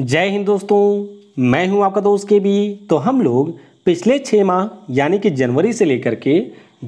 जय हिंद दोस्तों मैं हूं आपका दोस्त के बी तो हम लोग पिछले छः माह यानी कि जनवरी से लेकर के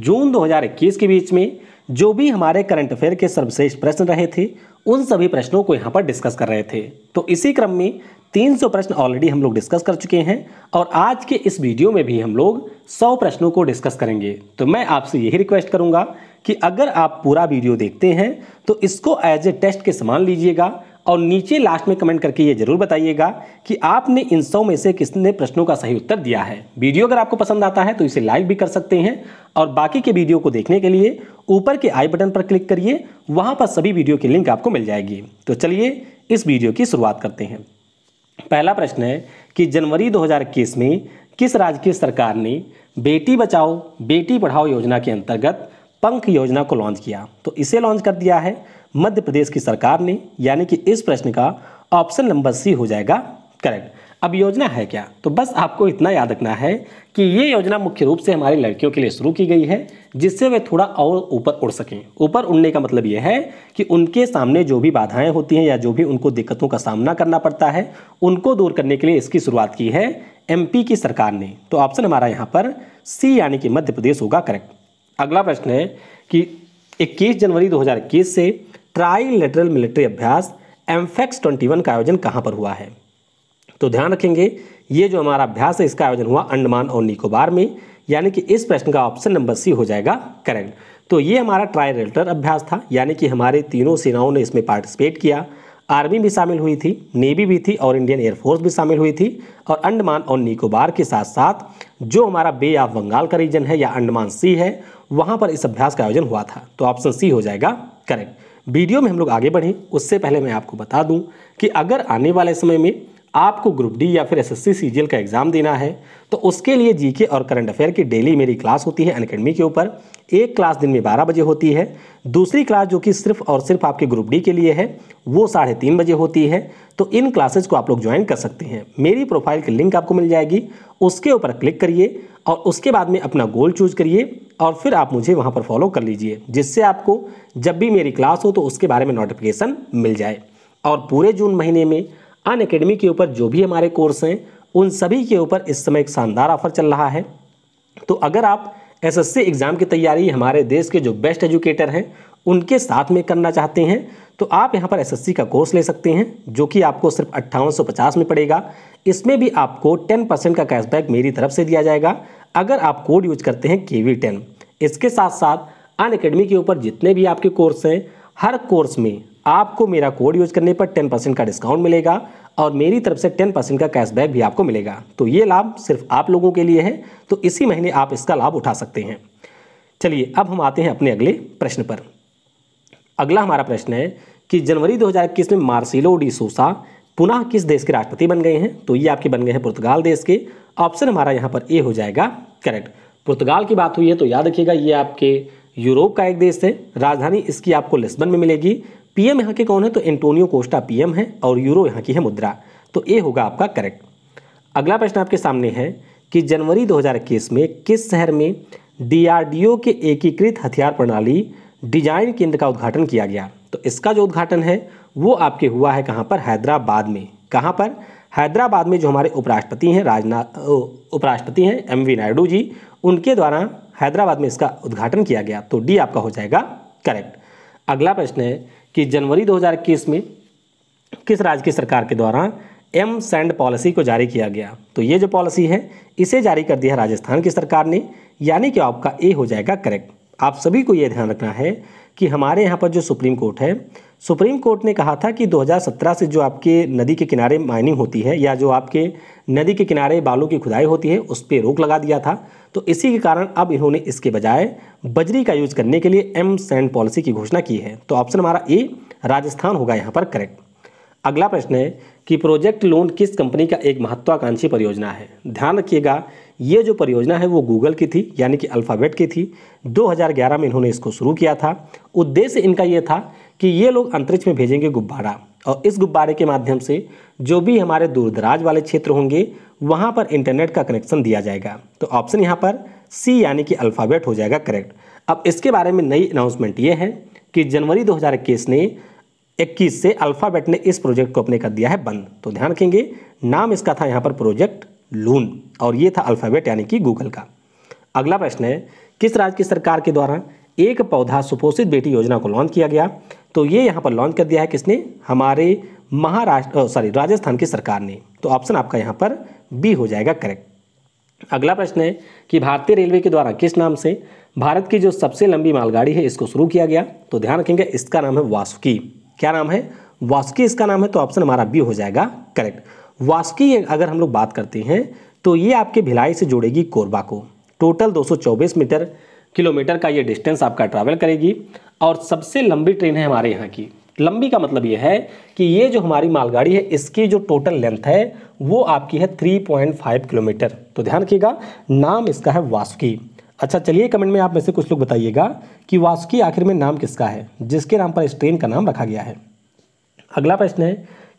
जून 2021 के बीच में जो भी हमारे करंट अफेयर के सर्वश्रेष्ठ प्रश्न रहे थे उन सभी प्रश्नों को यहाँ पर डिस्कस कर रहे थे तो इसी क्रम में 300 प्रश्न ऑलरेडी हम लोग डिस्कस कर चुके हैं और आज के इस वीडियो में भी हम लोग 100 प्रश्नों को डिस्कस करेंगे तो मैं आपसे यही रिक्वेस्ट करूँगा कि अगर आप पूरा वीडियो देखते हैं तो इसको एज ए टेस्ट के समान लीजिएगा और नीचे लास्ट में कमेंट करके ये जरूर बताइएगा कि आपने इन सौ में से किसने प्रश्नों का सही उत्तर दिया है वीडियो अगर आपको पसंद आता है तो इसे लाइक भी कर सकते हैं और बाकी के वीडियो को देखने के लिए ऊपर के आई बटन पर क्लिक करिए वहाँ पर सभी वीडियो की लिंक आपको मिल जाएगी तो चलिए इस वीडियो की शुरुआत करते हैं पहला प्रश्न है कि जनवरी दो में किस राज्य की सरकार ने बेटी बचाओ बेटी पढ़ाओ योजना के अंतर्गत पंख योजना को लॉन्च किया तो इसे लॉन्च कर दिया है मध्य प्रदेश की सरकार ने यानी कि इस प्रश्न का ऑप्शन नंबर सी हो जाएगा करेक्ट अब योजना है क्या तो बस आपको इतना याद रखना है कि ये योजना मुख्य रूप से हमारी लड़कियों के लिए शुरू की गई है जिससे वे थोड़ा और ऊपर उड़ सकें ऊपर उड़ने का मतलब ये है कि उनके सामने जो भी बाधाएं होती हैं या जो भी उनको दिक्कतों का सामना करना पड़ता है उनको दूर करने के लिए इसकी शुरुआत की है एम की सरकार ने तो ऑप्शन हमारा यहाँ पर सी यानी कि मध्य प्रदेश होगा करेक्ट अगला प्रश्न है कि इक्कीस जनवरी दो से ट्राई लेटरल मिलिट्री अभ्यास एम्फेक्स e ट्वेंटी वन का आयोजन कहाँ पर हुआ है तो ध्यान रखेंगे ये जो हमारा अभ्यास है इसका आयोजन हुआ अंडमान और निकोबार में यानी कि इस प्रश्न का ऑप्शन नंबर सी हो जाएगा करेक्ट तो ये हमारा ट्राई लेटर अभ्यास था यानी कि हमारे तीनों सेनाओं ने इसमें पार्टिसिपेट किया आर्मी भी शामिल हुई थी नेवी भी थी और इंडियन एयरफोर्स भी शामिल हुई थी और अंडमान और निकोबार के साथ साथ जो हमारा बे ऑफ बंगाल का रीजन है या अंडमान सी है वहाँ पर इस अभ्यास का आयोजन हुआ था तो ऑप्शन सी हो जाएगा करेक्ट वीडियो में हम लोग आगे बढ़ें उससे पहले मैं आपको बता दूं कि अगर आने वाले समय में आपको ग्रुप डी या फिर एसएससी सीजीएल का एग्ज़ाम देना है तो उसके लिए जीके और करंट अफेयर की डेली मेरी क्लास होती है अनकेडमी के ऊपर एक क्लास दिन में बारह बजे होती है दूसरी क्लास जो कि सिर्फ और सिर्फ आपके ग्रुप डी के लिए है वो साढ़े तीन बजे होती है तो इन क्लासेज को आप लोग ज्वाइन कर सकते हैं मेरी प्रोफाइल की लिंक आपको मिल जाएगी उसके ऊपर क्लिक करिए और उसके बाद में अपना गोल चूज करिए और फिर आप मुझे वहाँ पर फॉलो कर लीजिए जिससे आपको जब भी मेरी क्लास हो तो उसके बारे में नोटिफिकेशन मिल जाए और पूरे जून महीने में अन अकेडमी के ऊपर जो भी हमारे कोर्स हैं उन सभी के ऊपर इस समय एक शानदार ऑफर चल रहा है तो अगर आप एसएससी एग्ज़ाम की तैयारी हमारे देश के जो बेस्ट एजुकेटर हैं उनके साथ में करना चाहते हैं तो आप यहाँ पर एसएससी का कोर्स ले सकते हैं जो कि आपको सिर्फ अट्ठावन में पड़ेगा इसमें भी आपको 10 परसेंट का कैशबैक मेरी तरफ से दिया जाएगा अगर आप कोड यूज करते हैं के वी इसके साथ साथ अन अकेडमी के ऊपर जितने भी आपके कोर्स हैं हर कोर्स में आपको मेरा कोड यूज करने पर टेन परसेंट का डिस्काउंट मिलेगा और मेरी तरफ से टेन परसेंट का कैशबैक भी आपको मिलेगा तो ये लाभ सिर्फ आप लोगों के लिए है तो इसी महीने आप इसका लाभ उठा सकते हैं चलिए अब हम आते हैं अपने अगले प्रश्न पर अगला हमारा प्रश्न है कि जनवरी दो में मार्सिलो डी सोसा पुनः किस देश के राष्ट्रपति बन गए हैं तो ये आपके बन गए हैं पुर्तगाल देश के ऑप्शन हमारा यहाँ पर ए हो जाएगा करेक्ट पुर्तगाल की बात हुई है तो याद रखिएगा ये आपके यूरोप का एक देश है राजधानी इसकी आपको लिस्बन में मिलेगी पीएम यहाँ के कौन है तो एंटोनियो कोस्टा पीएम है और यूरो यहाँ की है मुद्रा तो ए होगा आपका करेक्ट अगला प्रश्न आपके सामने है कि जनवरी दो में किस शहर में डीआरडीओ के एकीकृत हथियार प्रणाली डिजाइन केंद्र का उद्घाटन किया गया तो इसका जो उद्घाटन है वो आपके हुआ है कहाँ पर हैदराबाद में कहाँ पर हैदराबाद में जो हमारे उपराष्ट्रपति हैं राजनाथ उपराष्ट्रपति हैं एम वी नायडू जी उनके द्वारा हैदराबाद में इसका उद्घाटन किया गया तो डी आपका हो जाएगा करेक्ट अगला प्रश्न है कि जनवरी 2021 में किस राज्य की सरकार के द्वारा एम सैंड पॉलिसी को जारी किया गया तो ये जो पॉलिसी है इसे जारी कर दिया राजस्थान की सरकार ने यानी कि आपका ए हो जाएगा करेक्ट आप सभी को ये ध्यान रखना है कि हमारे यहाँ पर जो सुप्रीम कोर्ट है सुप्रीम कोर्ट ने कहा था कि 2017 से जो आपके नदी के किनारे माइनिंग होती है या जो आपके नदी के किनारे बालू की खुदाई होती है उस पर रोक लगा दिया था तो इसी के कारण अब इन्होंने इसके बजाय बजरी का यूज करने के लिए एम सैंड पॉलिसी की घोषणा की है तो ऑप्शन हमारा ए राजस्थान होगा यहाँ पर करेक्ट अगला प्रश्न है कि प्रोजेक्ट लोन किस कंपनी का एक महत्वाकांक्षी परियोजना है ध्यान रखिएगा ये जो परियोजना है वो गूगल की थी यानी कि अल्फ़ाबेट की थी 2011 में इन्होंने इसको शुरू किया था उद्देश्य इनका ये था कि ये लोग अंतरिक्ष में भेजेंगे गुब्बारा और इस गुब्बारे के माध्यम से जो भी हमारे दूरदराज वाले क्षेत्र होंगे वहाँ पर इंटरनेट का कनेक्शन दिया जाएगा तो ऑप्शन यहाँ पर सी यानी कि अल्फ़ाबेट हो जाएगा करेक्ट अब इसके बारे में नई अनाउंसमेंट ये है कि जनवरी 2021 ने 21 से अल्फ़ाबेट ने इस प्रोजेक्ट को अपने कर दिया है बंद तो ध्यान रखेंगे नाम इसका था यहाँ पर प्रोजेक्ट लून और ये था अल्फ़ाबेट यानी कि गूगल का अगला प्रश्न है किस राज्य की सरकार के द्वारा एक पौधा सुपोषित बेटी योजना को लॉन्च किया गया तो ये यहाँ पर लॉन्च कर दिया है किसने हमारे महाराष्ट्र सॉरी राजस्थान की सरकार ने तो ऑप्शन आपका यहाँ पर बी हो जाएगा करेक्ट अगला प्रश्न है कि भारतीय रेलवे के द्वारा किस नाम से भारत की जो सबसे लंबी मालगाड़ी है इसको शुरू किया गया तो ध्यान रखेंगे इसका नाम है वासुकी क्या नाम है वासुकी इसका नाम है तो ऑप्शन हमारा बी हो जाएगा करेक्ट वासुकी अगर हम लोग बात करते हैं तो ये आपके भिलाई से जुड़ेगी कोरबा को टोटल 224 मीटर किलोमीटर का ये डिस्टेंस आपका ट्रैवल करेगी और सबसे लंबी ट्रेन है हमारे यहाँ की लंबी का मतलब ये है कि ये जो हमारी मालगाड़ी है इसकी जो टोटल लेंथ है वो आपकी है 3.5 किलोमीटर तो ध्यान रखिएगा नाम इसका है वासुकी अच्छा चलिए कमेंट में आप में से कुछ लोग बताइएगा कि वासुकी आखिर में नाम किसका है जिसके नाम पर इस ट्रेन का नाम रखा गया है अगला प्रश्न है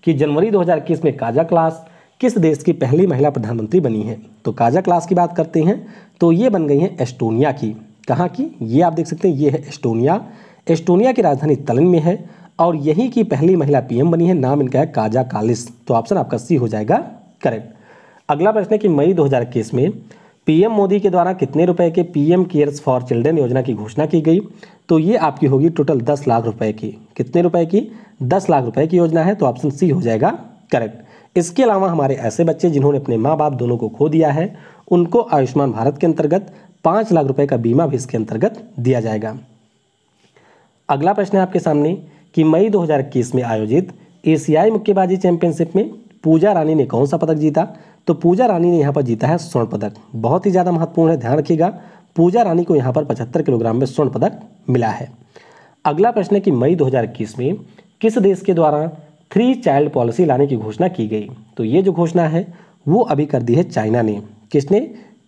कि जनवरी दो में काजा क्लास किस देश की पहली महिला प्रधानमंत्री बनी है तो काजा क्लास की बात करते हैं तो ये बन गई है एस्टोनिया की कहाँ की ये आप देख सकते हैं ये है एस्टोनिया एस्टोनिया की राजधानी तलन में है और यही की पहली महिला पीएम बनी है नाम इनका है काजा कालिस तो ऑप्शन आपका सी हो जाएगा करेक्ट अगला प्रश्न है कि मई दो में पीएम मोदी के द्वारा कितने रुपए के पीएम केयर्स फॉर चिल्ड्रेन योजना की घोषणा की गई तो ये आपकी होगी टोटल दस लाख रुपए की कितने रुपए की दस लाख रुपए की योजना है तो ऑप्शन सी हो जाएगा करेक्ट इसके अलावा हमारे ऐसे बच्चे जिन्होंने अपने माँ बाप दोनों को खो दिया है उनको आयुष्मान भारत के अंतर्गत पाँच लाख रुपए का बीमा भी इसके अंतर्गत दिया जाएगा अगला प्रश्न है आपके सामने कि मई 2021 में आयोजित एशियाई मुक्केबाजी चैंपियनशिप में पूजा रानी ने कौन सा पदक जीता तो पूजा रानी ने यहाँ पर जीता है स्वर्ण पदक बहुत ही ज़्यादा महत्वपूर्ण है ध्यान रखिएगा पूजा रानी को यहाँ पर पचहत्तर किलोग्राम में स्वर्ण पदक मिला है अगला प्रश्न है कि मई दो में किस देश के द्वारा थ्री चाइल्ड पॉलिसी लाने की घोषणा की गई तो ये जो घोषणा है वो अभी कर दी है चाइना ने किसने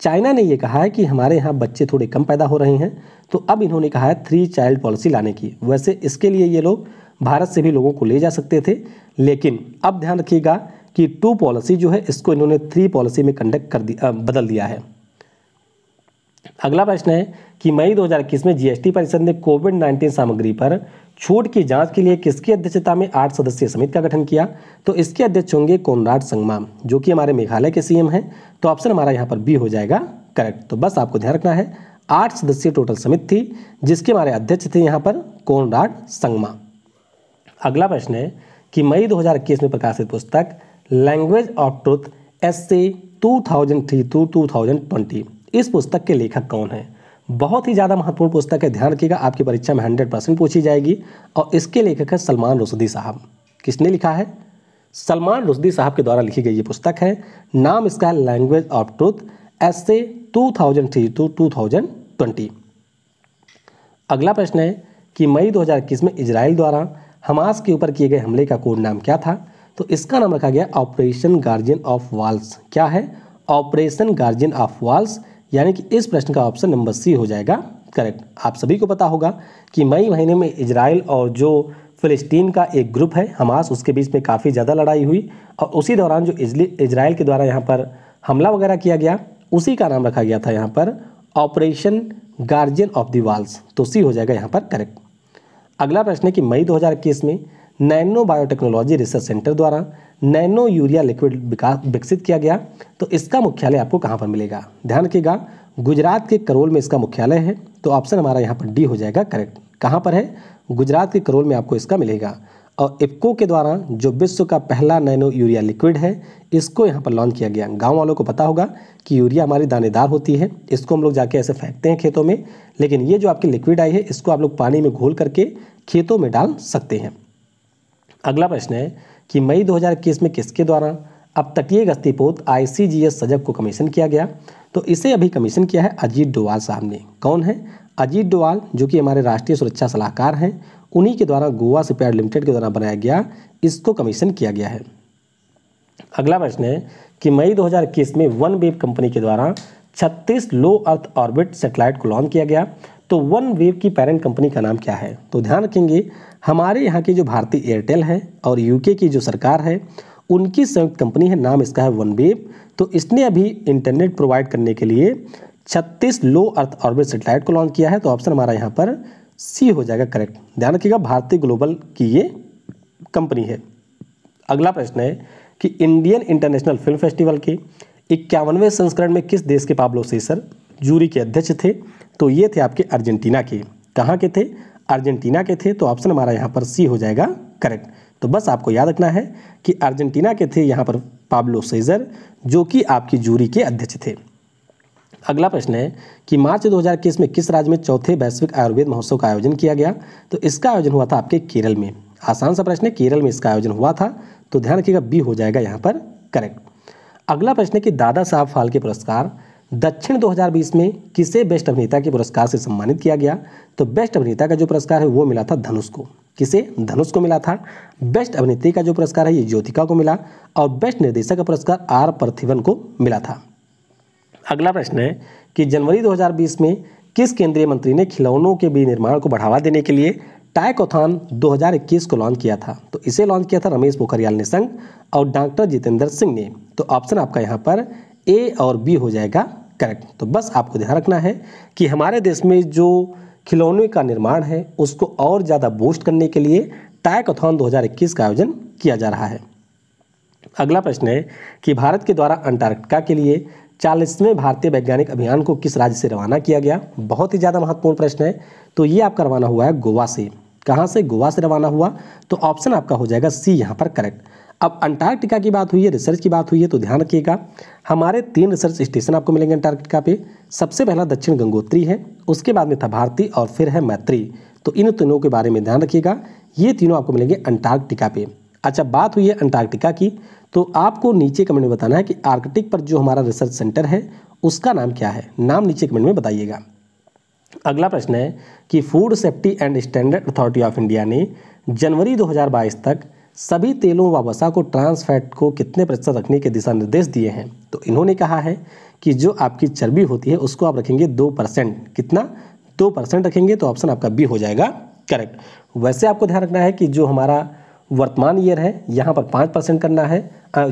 चाइना ने यह कहा है कि हमारे यहाँ बच्चे थोड़े कम पैदा हो रहे हैं तो अब इन्होंने कहा है थ्री चाइल्ड पॉलिसी लाने की वैसे इसके लिए ये लोग भारत से भी लोगों को ले जा सकते थे लेकिन अब ध्यान रखिएगा कि टू पॉलिसी जो है इसको इन्होंने थ्री पॉलिसी में कंडक्ट कर दिया बदल दिया है अगला प्रश्न है कि मई 2021 में जीएसटी परिषद ने कोविड 19 सामग्री पर छूट की जांच के लिए किसकी अध्यक्षता में आठ सदस्यीय समिति का गठन किया तो इसके अध्यक्ष होंगे कोनराड संगमा जो कि हमारे मेघालय के सीएम हैं तो ऑप्शन हमारा यहाँ पर बी हो जाएगा करेक्ट तो बस आपको ध्यान रखना है आठ सदस्यीय टोटल समिति थी जिसके हमारे अध्यक्ष थे यहाँ पर कोनराड संगमा अगला प्रश्न है कि मई दो में प्रकाशित पुस्तक language of truth essays two thousand three to two thousand twenty इस पुस्तक के लेखक कौन हैं बहुत ही ज़्यादा महत्वपूर्ण पुस्तक है ध्यान रखिएगा आपकी परीक्षा में हंड्रेड परसेंट पूछी जाएगी और इसके लेखक है सलमान रुशदी साहब किसने लिखा है सलमान रुशदी साहब के द्वारा लिखी गई ये पुस्तक है नाम इसका है language of truth essays two thousand three to two thousand twenty अगला प्रश्न है कि मई दो हज़ार इक्कीस में इसराइल द्वारा हमास के ऊपर किए गए हमले का कोड नाम क्या था तो इसका नाम रखा गया ऑपरेशन गार्जियन ऑफ वाल्स क्या है ऑपरेशन गार्जियन ऑफ वाल्स यानी कि इस प्रश्न का ऑप्शन नंबर सी हो जाएगा करेक्ट आप सभी को पता होगा कि मई महीने में इज़राइल और जो फिलिस्तीन का एक ग्रुप है हमास उसके बीच में काफ़ी ज़्यादा लड़ाई हुई और उसी दौरान जो इजराइल के द्वारा यहाँ पर हमला वगैरह किया गया उसी का नाम रखा गया था यहाँ पर operation guardian of the walls तो सी हो जाएगा यहाँ पर करेक्ट अगला प्रश्न है कि मई 2021 में नैनो बायोटेक्नोलॉजी रिसर्च सेंटर द्वारा नैनो यूरिया लिक्विड विकसित किया गया तो इसका मुख्यालय आपको कहाँ पर मिलेगा ध्यान रखिएगा गुजरात के करोल में इसका मुख्यालय है तो ऑप्शन हमारा यहाँ पर डी हो जाएगा करेक्ट कहाँ पर है गुजरात के करोल में आपको इसका मिलेगा और इफ्को के द्वारा जो विश्व का पहला नैनो यूरिया लिक्विड है इसको यहाँ पर लॉन्च किया गया गांव वालों को पता होगा कि यूरिया हमारी दानेदार होती है इसको हम लोग जाके ऐसे फेंकते हैं खेतों में लेकिन ये जो आपकी लिक्विड आई है इसको आप लोग पानी में घोल करके खेतों में डाल सकते हैं अगला प्रश्न है कि मई 2021 में किसके द्वारा अब तटीय पोत आई सजग को कमीशन किया गया तो इसे अभी कमीशन किया है अजीत डोवाल साहब ने कौन है अजीत डोवाल जो कि हमारे राष्ट्रीय सुरक्षा सलाहकार हैं उन्हीं के द्वारा गोवा सिपयार्ड लिमिटेड के द्वारा बनाया गया इसको कमीशन किया गया है अगला प्रश्न है कि मई 2021 में वन वेब कंपनी के द्वारा 36 लो अर्थ ऑर्बिट सेटेलाइट को लॉन्च किया गया तो वन वेव की पेरेंट कंपनी का नाम क्या है तो ध्यान रखेंगे हमारे यहाँ की जो भारतीय एयरटेल है और यूके की जो सरकार है उनकी संयुक्त कंपनी है नाम इसका है वन वेव तो इसने अभी इंटरनेट प्रोवाइड करने के लिए छत्तीस लो अर्थ ऑर्बिट सेटेलाइट को लॉन्च किया है तो ऑप्शन हमारा यहाँ पर सी हो जाएगा करेक्ट ध्यान रखिएगा भारतीय ग्लोबल की ये कंपनी है अगला प्रश्न है कि इंडियन इंटरनेशनल फिल्म फेस्टिवल के इक्यावनवे संस्करण में किस देश के पाब्लो सेसर जूरी के अध्यक्ष थे तो ये थे आपके अर्जेंटीना के कहाँ के थे अर्जेंटीना के थे तो ऑप्शन हमारा यहाँ पर सी हो जाएगा करेक्ट तो बस आपको याद रखना है कि अर्जेंटीना के थे यहाँ पर पाब्लो सेजर जो कि आपकी जूरी के अध्यक्ष थे अगला प्रश्न है कि मार्च 2021 में किस राज्य में चौथे वैश्विक आयुर्वेद महोत्सव का आयोजन किया गया तो इसका आयोजन हुआ था आपके केरल में आसान सा प्रश्न है केरल में इसका आयोजन हुआ था तो ध्यान रखिएगा बी हो जाएगा यहाँ पर करेक्ट अगला प्रश्न है कि दादा साहब फाल्के पुरस्कार दक्षिण 2020 में किसे बेस्ट अभिनेता के पुरस्कार से सम्मानित किया गया तो बेस्ट अभिनेता का जो पुरस्कार है वो मिला था धनुष को किसे धनुष को मिला था बेस्ट अभिनेत्री का जो पुरस्कार है ये ज्योतिका को मिला और बेस्ट निर्देशक का पुरस्कार आर प्रथिवन को मिला था अगला प्रश्न है कि जनवरी 2020 में किस केंद्रीय मंत्री ने खिलौनों के विनिर्माण को बढ़ावा देने के लिए टाइकोथॉन 2021 को लॉन्च किया था तो इसे लॉन्च किया था रमेश पोखरियाल निशंक और डॉक्टर जितेंद्र सिंह ने तो ऑप्शन आपका यहाँ पर ए और बी हो जाएगा करेक्ट तो बस आपको ध्यान रखना है कि हमारे देश में जो खिलौने का निर्माण है उसको और ज़्यादा बूस्ट करने के लिए टैकथॉन 2021 का आयोजन किया जा रहा है अगला प्रश्न है कि भारत के द्वारा अंटार्कटिका के लिए चालीसवें भारतीय वैज्ञानिक अभियान को किस राज्य से रवाना किया गया बहुत ही ज़्यादा महत्वपूर्ण प्रश्न है तो ये आपका रवाना हुआ है गोवा से कहाँ से गोवा से रवाना हुआ तो ऑप्शन आपका हो जाएगा सी यहाँ पर करेक्ट अब अंटार्कटिका की बात हुई है रिसर्च की बात हुई है तो ध्यान रखिएगा हमारे तीन रिसर्च स्टेशन आपको मिलेंगे अंटार्कटिका पे सबसे पहला दक्षिण गंगोत्री है उसके बाद में था भारती और फिर है मैत्री तो इन तीनों के बारे में ध्यान रखिएगा ये तीनों आपको मिलेंगे अंटार्कटिका पे अच्छा बात हुई है अंटार्कटिका की तो आपको नीचे कमेंट में बताना है कि आर्कटिक पर जो हमारा रिसर्च सेंटर है उसका नाम क्या है नाम नीचे कमेंट में बताइएगा अगला प्रश्न है कि food safety and standard authority of India ने जनवरी 2022 तक सभी तेलों व वसा को ट्रांस फैट को कितने प्रतिशत रखने के दिशा निर्देश दिए हैं तो इन्होंने कहा है कि जो आपकी चर्बी होती है उसको आप रखेंगे दो परसेंट कितना दो परसेंट रखेंगे तो ऑप्शन आपका बी हो जाएगा करेक्ट वैसे आपको ध्यान रखना है कि जो हमारा वर्तमान ईयर है यहाँ पर पाँच परसेंट करना है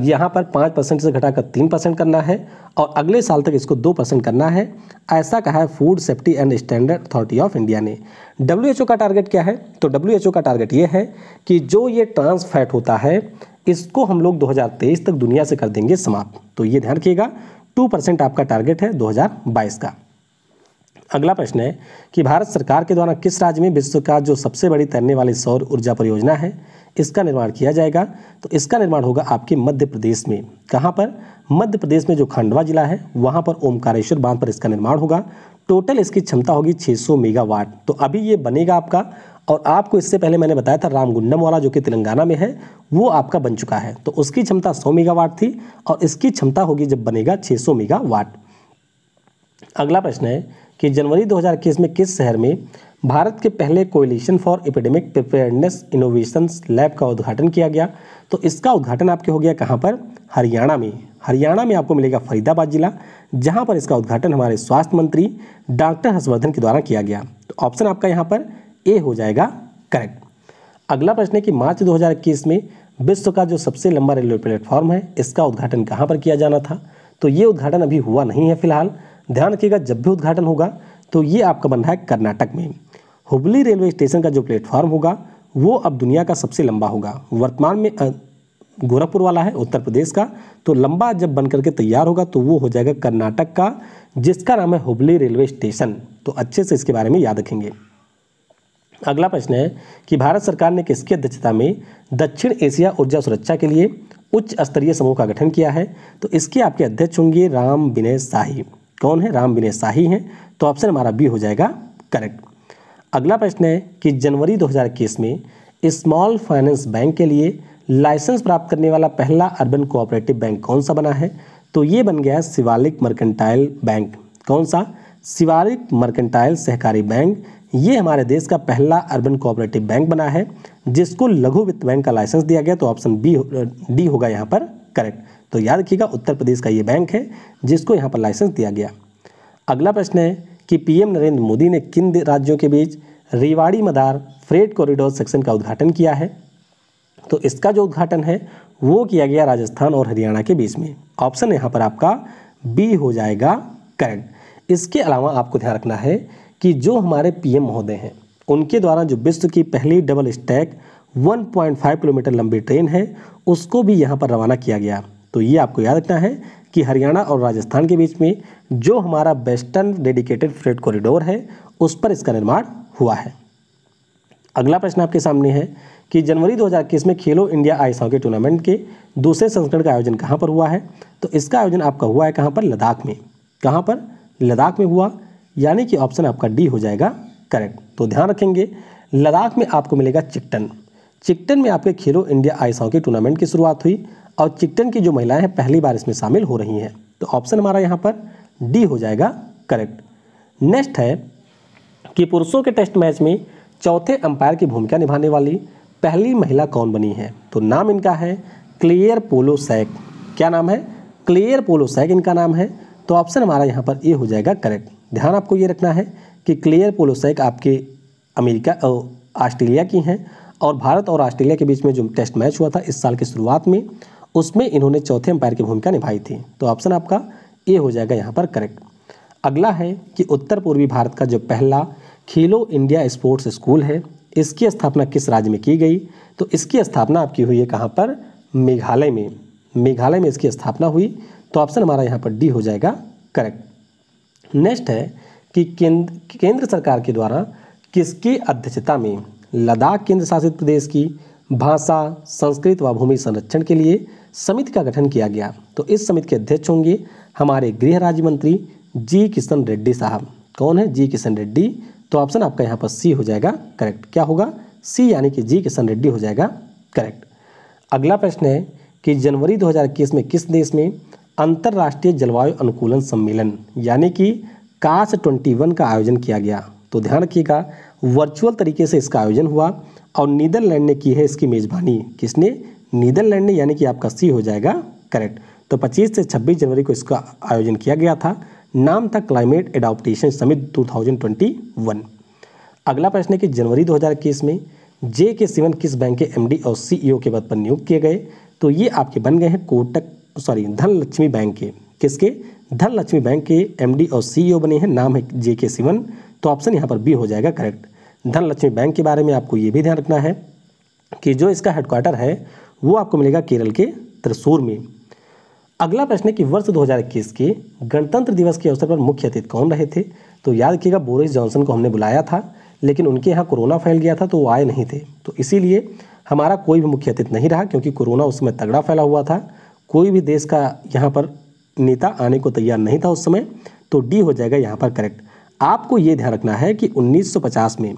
यहाँ पर पाँच परसेंट से घटाकर तीन परसेंट करना है और अगले साल तक इसको दो परसेंट करना है ऐसा कहा है food safety and standard authority of India ने डब्ल्यू का टारगेट क्या है तो डब्ल्यू का टारगेट ये है कि जो ये ट्रांस फैट होता है इसको हम लोग दो तक दुनिया से कर देंगे समाप्त तो ये ध्यान रखिएगा टू परसेंट आपका टारगेट है दो का अगला प्रश्न है कि भारत सरकार के द्वारा किस राज्य में विश्व का जो सबसे बड़ी तैरने वाली सौर ऊर्जा परियोजना है इसका निर्माण किया जाएगा तो इसका निर्माण होगा आपके मध्य प्रदेश में कहाँ पर मध्य प्रदेश में जो खंडवा जिला है वहाँ पर ओमकारेश्वर बांध पर इसका निर्माण होगा टोटल इसकी क्षमता होगी 600 मेगावाट तो अभी ये बनेगा आपका और आपको इससे पहले मैंने बताया था रामगुंडम वाला जो कि तेलंगाना में है वो आपका बन चुका है तो उसकी क्षमता 100 मेगावाट थी और इसकी क्षमता होगी जब बनेगा 600 मेगावाट अगला प्रश्न है कि जनवरी 2021 में किस शहर में भारत के पहले coalition for epidemic preparedness innovation lab का उद्घाटन किया गया तो इसका उद्घाटन आपके हो गया कहाँ पर हरियाणा में हरियाणा में आपको मिलेगा फरीदाबाद जिला जहाँ पर इसका उद्घाटन हमारे स्वास्थ्य मंत्री डॉक्टर हर्षवर्धन के द्वारा किया गया तो ऑप्शन आपका यहाँ पर ए हो जाएगा करेक्ट अगला प्रश्न है कि मार्च दो में विश्व का जो सबसे लंबा रेलवे प्लेटफॉर्म है इसका उद्घाटन कहाँ पर किया जाना था तो ये उद्घाटन अभी हुआ नहीं है फिलहाल ध्यान रखिएगा जब भी उद्घाटन होगा तो ये आपका बन रहा है कर्नाटक में हुबली रेलवे स्टेशन का जो प्लेटफॉर्म होगा वो अब दुनिया का सबसे लंबा होगा वर्तमान में गोरखपुर वाला है उत्तर प्रदेश का तो लंबा जब बन करके तैयार होगा तो वो हो जाएगा कर्नाटक का जिसका नाम है हुबली रेलवे स्टेशन तो अच्छे से इसके बारे में याद रखेंगे अगला प्रश्न है कि भारत सरकार ने किसकी अध्यक्षता में दक्षिण एशिया ऊर्जा सुरक्षा के लिए उच्च स्तरीय समूह का गठन किया है तो इसके आपके अध्यक्ष होंगे राम विनय साहिब कौन है राम विनय शाही हैं तो ऑप्शन हमारा बी हो जाएगा करेक्ट अगला प्रश्न है कि जनवरी 2021 में स्मॉल फाइनेंस बैंक के लिए लाइसेंस प्राप्त करने वाला पहला अर्बन कोऑपरेटिव बैंक कौन सा बना है तो ये बन गया शिवालिक मर्केंटाइल बैंक कौन सा शिवालिक मर्केंटाइल सहकारी बैंक ये हमारे देश का पहला अर्बन कोऑपरेटिव बैंक बना है जिसको लघु वित्त बैंक का लाइसेंस दिया गया तो ऑप्शन बी डी होगा यहाँ पर करेक्ट तो याद रखिएगा उत्तर प्रदेश का ये बैंक है जिसको यहाँ पर लाइसेंस दिया गया अगला प्रश्न है कि पीएम नरेंद्र मोदी ने किन राज्यों के बीच Rewari Madar freight corridor section का उद्घाटन किया है तो इसका जो उद्घाटन है वो किया गया राजस्थान और हरियाणा के बीच में ऑप्शन यहाँ पर आपका बी हो जाएगा करेक्ट इसके अलावा आपको ध्यान रखना है कि जो हमारे पीएम महोदय हैं उनके द्वारा जो विश्व की पहली डबल स्टैक 1.5 किलोमीटर लंबी ट्रेन है उसको भी यहाँ पर रवाना किया गया तो ये आपको याद रखना है कि हरियाणा और राजस्थान के बीच में जो हमारा वेस्टर्न डेडिकेटेड फ्रेड कॉरिडोर है उस पर इसका निर्माण हुआ है अगला प्रश्न आपके सामने है कि जनवरी 2021 में खेलो इंडिया आइस हॉकी टूर्नामेंट के दूसरे संस्करण का आयोजन कहाँ पर हुआ है तो इसका आयोजन आपका हुआ है कहाँ पर लद्दाख में कहाँ पर लद्दाख में हुआ यानी कि ऑप्शन आपका डी हो जाएगा करेक्ट तो ध्यान रखेंगे लद्दाख में आपको मिलेगा चिकटन चिकटन में आपके खेलो इंडिया आइस हॉकी टूर्नामेंट की शुरुआत हुई और चिकटन की जो महिलाएं हैं पहली बार इसमें शामिल हो रही हैं तो ऑप्शन हमारा यहाँ पर डी हो जाएगा करेक्ट नेक्स्ट है कि पुरुषों के टेस्ट मैच में चौथे अंपायर की भूमिका निभाने वाली पहली महिला कौन बनी है तो नाम इनका है क्लियर पोलो सैक क्या नाम है क्लियर पोलो सैक इनका नाम है तो ऑप्शन हमारा यहाँ पर ए हो जाएगा करेक्ट ध्यान आपको ये रखना है कि क्लियर पोलो सैक आपके अमेरिका और ऑस्ट्रेलिया की हैं और भारत और ऑस्ट्रेलिया के बीच में जो टेस्ट मैच हुआ था इस साल की शुरुआत में उसमें इन्होंने चौथे अंपायर की भूमिका निभाई थी तो ऑप्शन आपका ए हो जाएगा यहाँ पर करेक्ट अगला है कि उत्तर पूर्वी भारत का जो पहला खेलो इंडिया स्पोर्ट्स स्कूल है इसकी स्थापना किस राज्य में की गई तो इसकी स्थापना आपकी हुई है कहाँ पर मेघालय में मेघालय में इसकी स्थापना हुई तो ऑप्शन हमारा यहाँ पर डी हो जाएगा करेक्ट नेक्स्ट है कि केंद्र केंद्र सरकार के द्वारा किसकी अध्यक्षता में लद्दाख केंद्र शासित प्रदेश की भाषा संस्कृत व भूमि संरक्षण के लिए समिति का गठन किया गया तो इस समिति के अध्यक्ष होंगे हमारे गृह राज्य मंत्री जी किशन रेड्डी साहब कौन है जी किशन रेड्डी तो ऑप्शन आपका यहाँ पर सी हो जाएगा करेक्ट क्या होगा सी यानी कि जी किशन रेड्डी हो जाएगा करेक्ट अगला प्रश्न है कि जनवरी 2021 में किस देश में अंतर्राष्ट्रीय जलवायु अनुकूलन सम्मेलन यानी कि कास 21 का आयोजन किया गया तो ध्यान रखिएगा वर्चुअल तरीके से इसका आयोजन हुआ और नीदरलैंड ने की है इसकी मेज़बानी किसने नीदरलैंड ने यानी कि आपका सी हो जाएगा करेक्ट तो 25 से 26 जनवरी को इसका आयोजन किया गया था नाम था क्लाइमेट एडाप्टेशन समिट 2021 अगला प्रश्न है कि जनवरी 2021 में जे के सिवन किस बैंक के एमडी और सीईओ के पद पर नियुक्त किए गए तो ये आपके बन गए हैं कोटक सॉरी धनलक्ष्मी बैंक के किसके धनलक्ष्मी बैंक के एम और सीईओ बने हैं नाम है जे के सिवन तो ऑप्शन यहाँ पर बी हो जाएगा करेक्ट धनलक्ष्मी बैंक के बारे में आपको ये भी ध्यान रखना है कि जो इसका हेडक्वार्टर है वो आपको मिलेगा केरल के त्रिशूर में अगला प्रश्न है कि वर्ष 2021 के गणतंत्र दिवस के अवसर पर मुख्य अतिथि कौन रहे थे तो याद रखिएगा बोरिस जॉनसन को हमने बुलाया था लेकिन उनके यहाँ कोरोना फैल गया था तो वो आए नहीं थे तो इसीलिए हमारा कोई भी मुख्य अतिथि नहीं रहा क्योंकि कोरोना उस समय तगड़ा फैला हुआ था कोई भी देश का यहाँ पर नेता आने को तैयार नहीं था उस समय तो डी हो जाएगा यहाँ पर करेक्ट आपको ये ध्यान रखना है कि 1950 में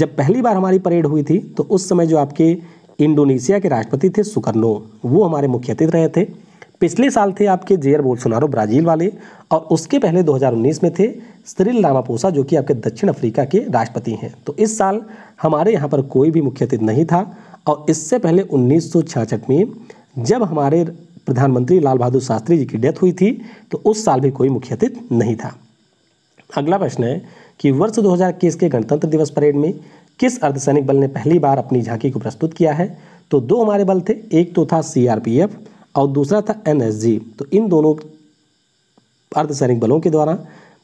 जब पहली बार हमारी परेड हुई थी तो उस समय जो आपके इंडोनेशिया के राष्ट्रपति थे सुकर्नो वो हमारे मुख्य अतिथि रहे थे पिछले साल थे आपके जेयर बोलसोनारो ब्राज़ील वाले और उसके पहले 2019 में थे स्त्रील रामापोसा जो कि आपके दक्षिण अफ्रीका के राष्ट्रपति हैं तो इस साल हमारे यहाँ पर कोई भी मुख्य अतिथि नहीं था और इससे पहले उन्नीस में जब हमारे प्रधानमंत्री लाल बहादुर शास्त्री जी की डेथ हुई थी तो उस साल भी कोई मुख्य अतिथि नहीं था अगला प्रश्न है कि वर्ष 2021 के गणतंत्र दिवस परेड में किस अर्धसैनिक बल ने पहली बार अपनी झांकी को प्रस्तुत किया है तो दो हमारे बल थे एक तो था सीआरपीएफ और दूसरा था एनएसजी तो इन दोनों अर्धसैनिक बलों के द्वारा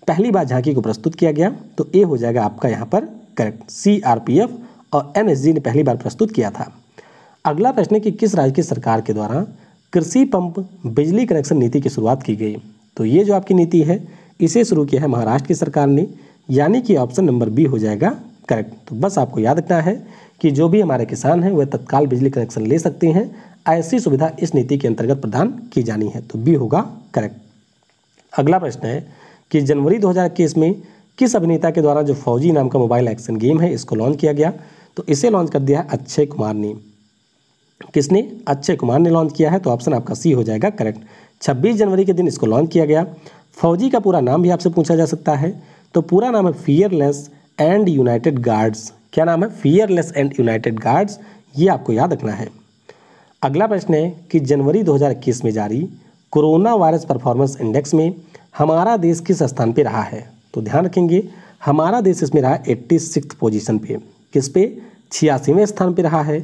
पहली बार झांकी को प्रस्तुत किया गया तो ए हो जाएगा आपका यहाँ पर करेक्ट सी और एन ने पहली बार प्रस्तुत किया था अगला प्रश्न है कि किस राज्य की सरकार के द्वारा कृषि पंप बिजली कनेक्शन नीति की शुरुआत की गई तो ये जो आपकी नीति है इसे शुरू किया है महाराष्ट्र की सरकार ने यानी कि ऑप्शन नंबर बी हो जाएगा करेक्ट तो बस आपको याद रखना है कि जो भी हमारे किसान हैं वह तत्काल बिजली कनेक्शन ले सकते हैं ऐसी सुविधा इस नीति के अंतर्गत प्रदान की जानी है तो बी होगा करेक्ट अगला प्रश्न है कि जनवरी 2021 में किस अभिनेता के द्वारा जो फौजी नाम का मोबाइल एक्शन गेम है इसको लॉन्च किया गया तो इसे लॉन्च कर दिया है अक्षय कुमार ने किसने अक्षय कुमार ने लॉन्च किया है तो ऑप्शन आपका सी हो जाएगा करेक्ट 26 जनवरी के दिन इसको लॉन्च किया गया फौजी का पूरा नाम भी आपसे पूछा जा सकता है तो पूरा नाम है फियरलेस एंड यूनाइटेड गार्ड्स क्या नाम है फियरलेस एंड यूनाइटेड गार्ड्स ये आपको याद रखना है अगला प्रश्न है कि जनवरी 2021 में जारी कोरोना वायरस परफॉर्मेंस इंडेक्स में हमारा देश किस स्थान पे रहा है तो ध्यान रखेंगे हमारा देश इसमें रहा एट्टी सिक्स पोजिशन पे किस पे छियासीवें स्थान पे रहा है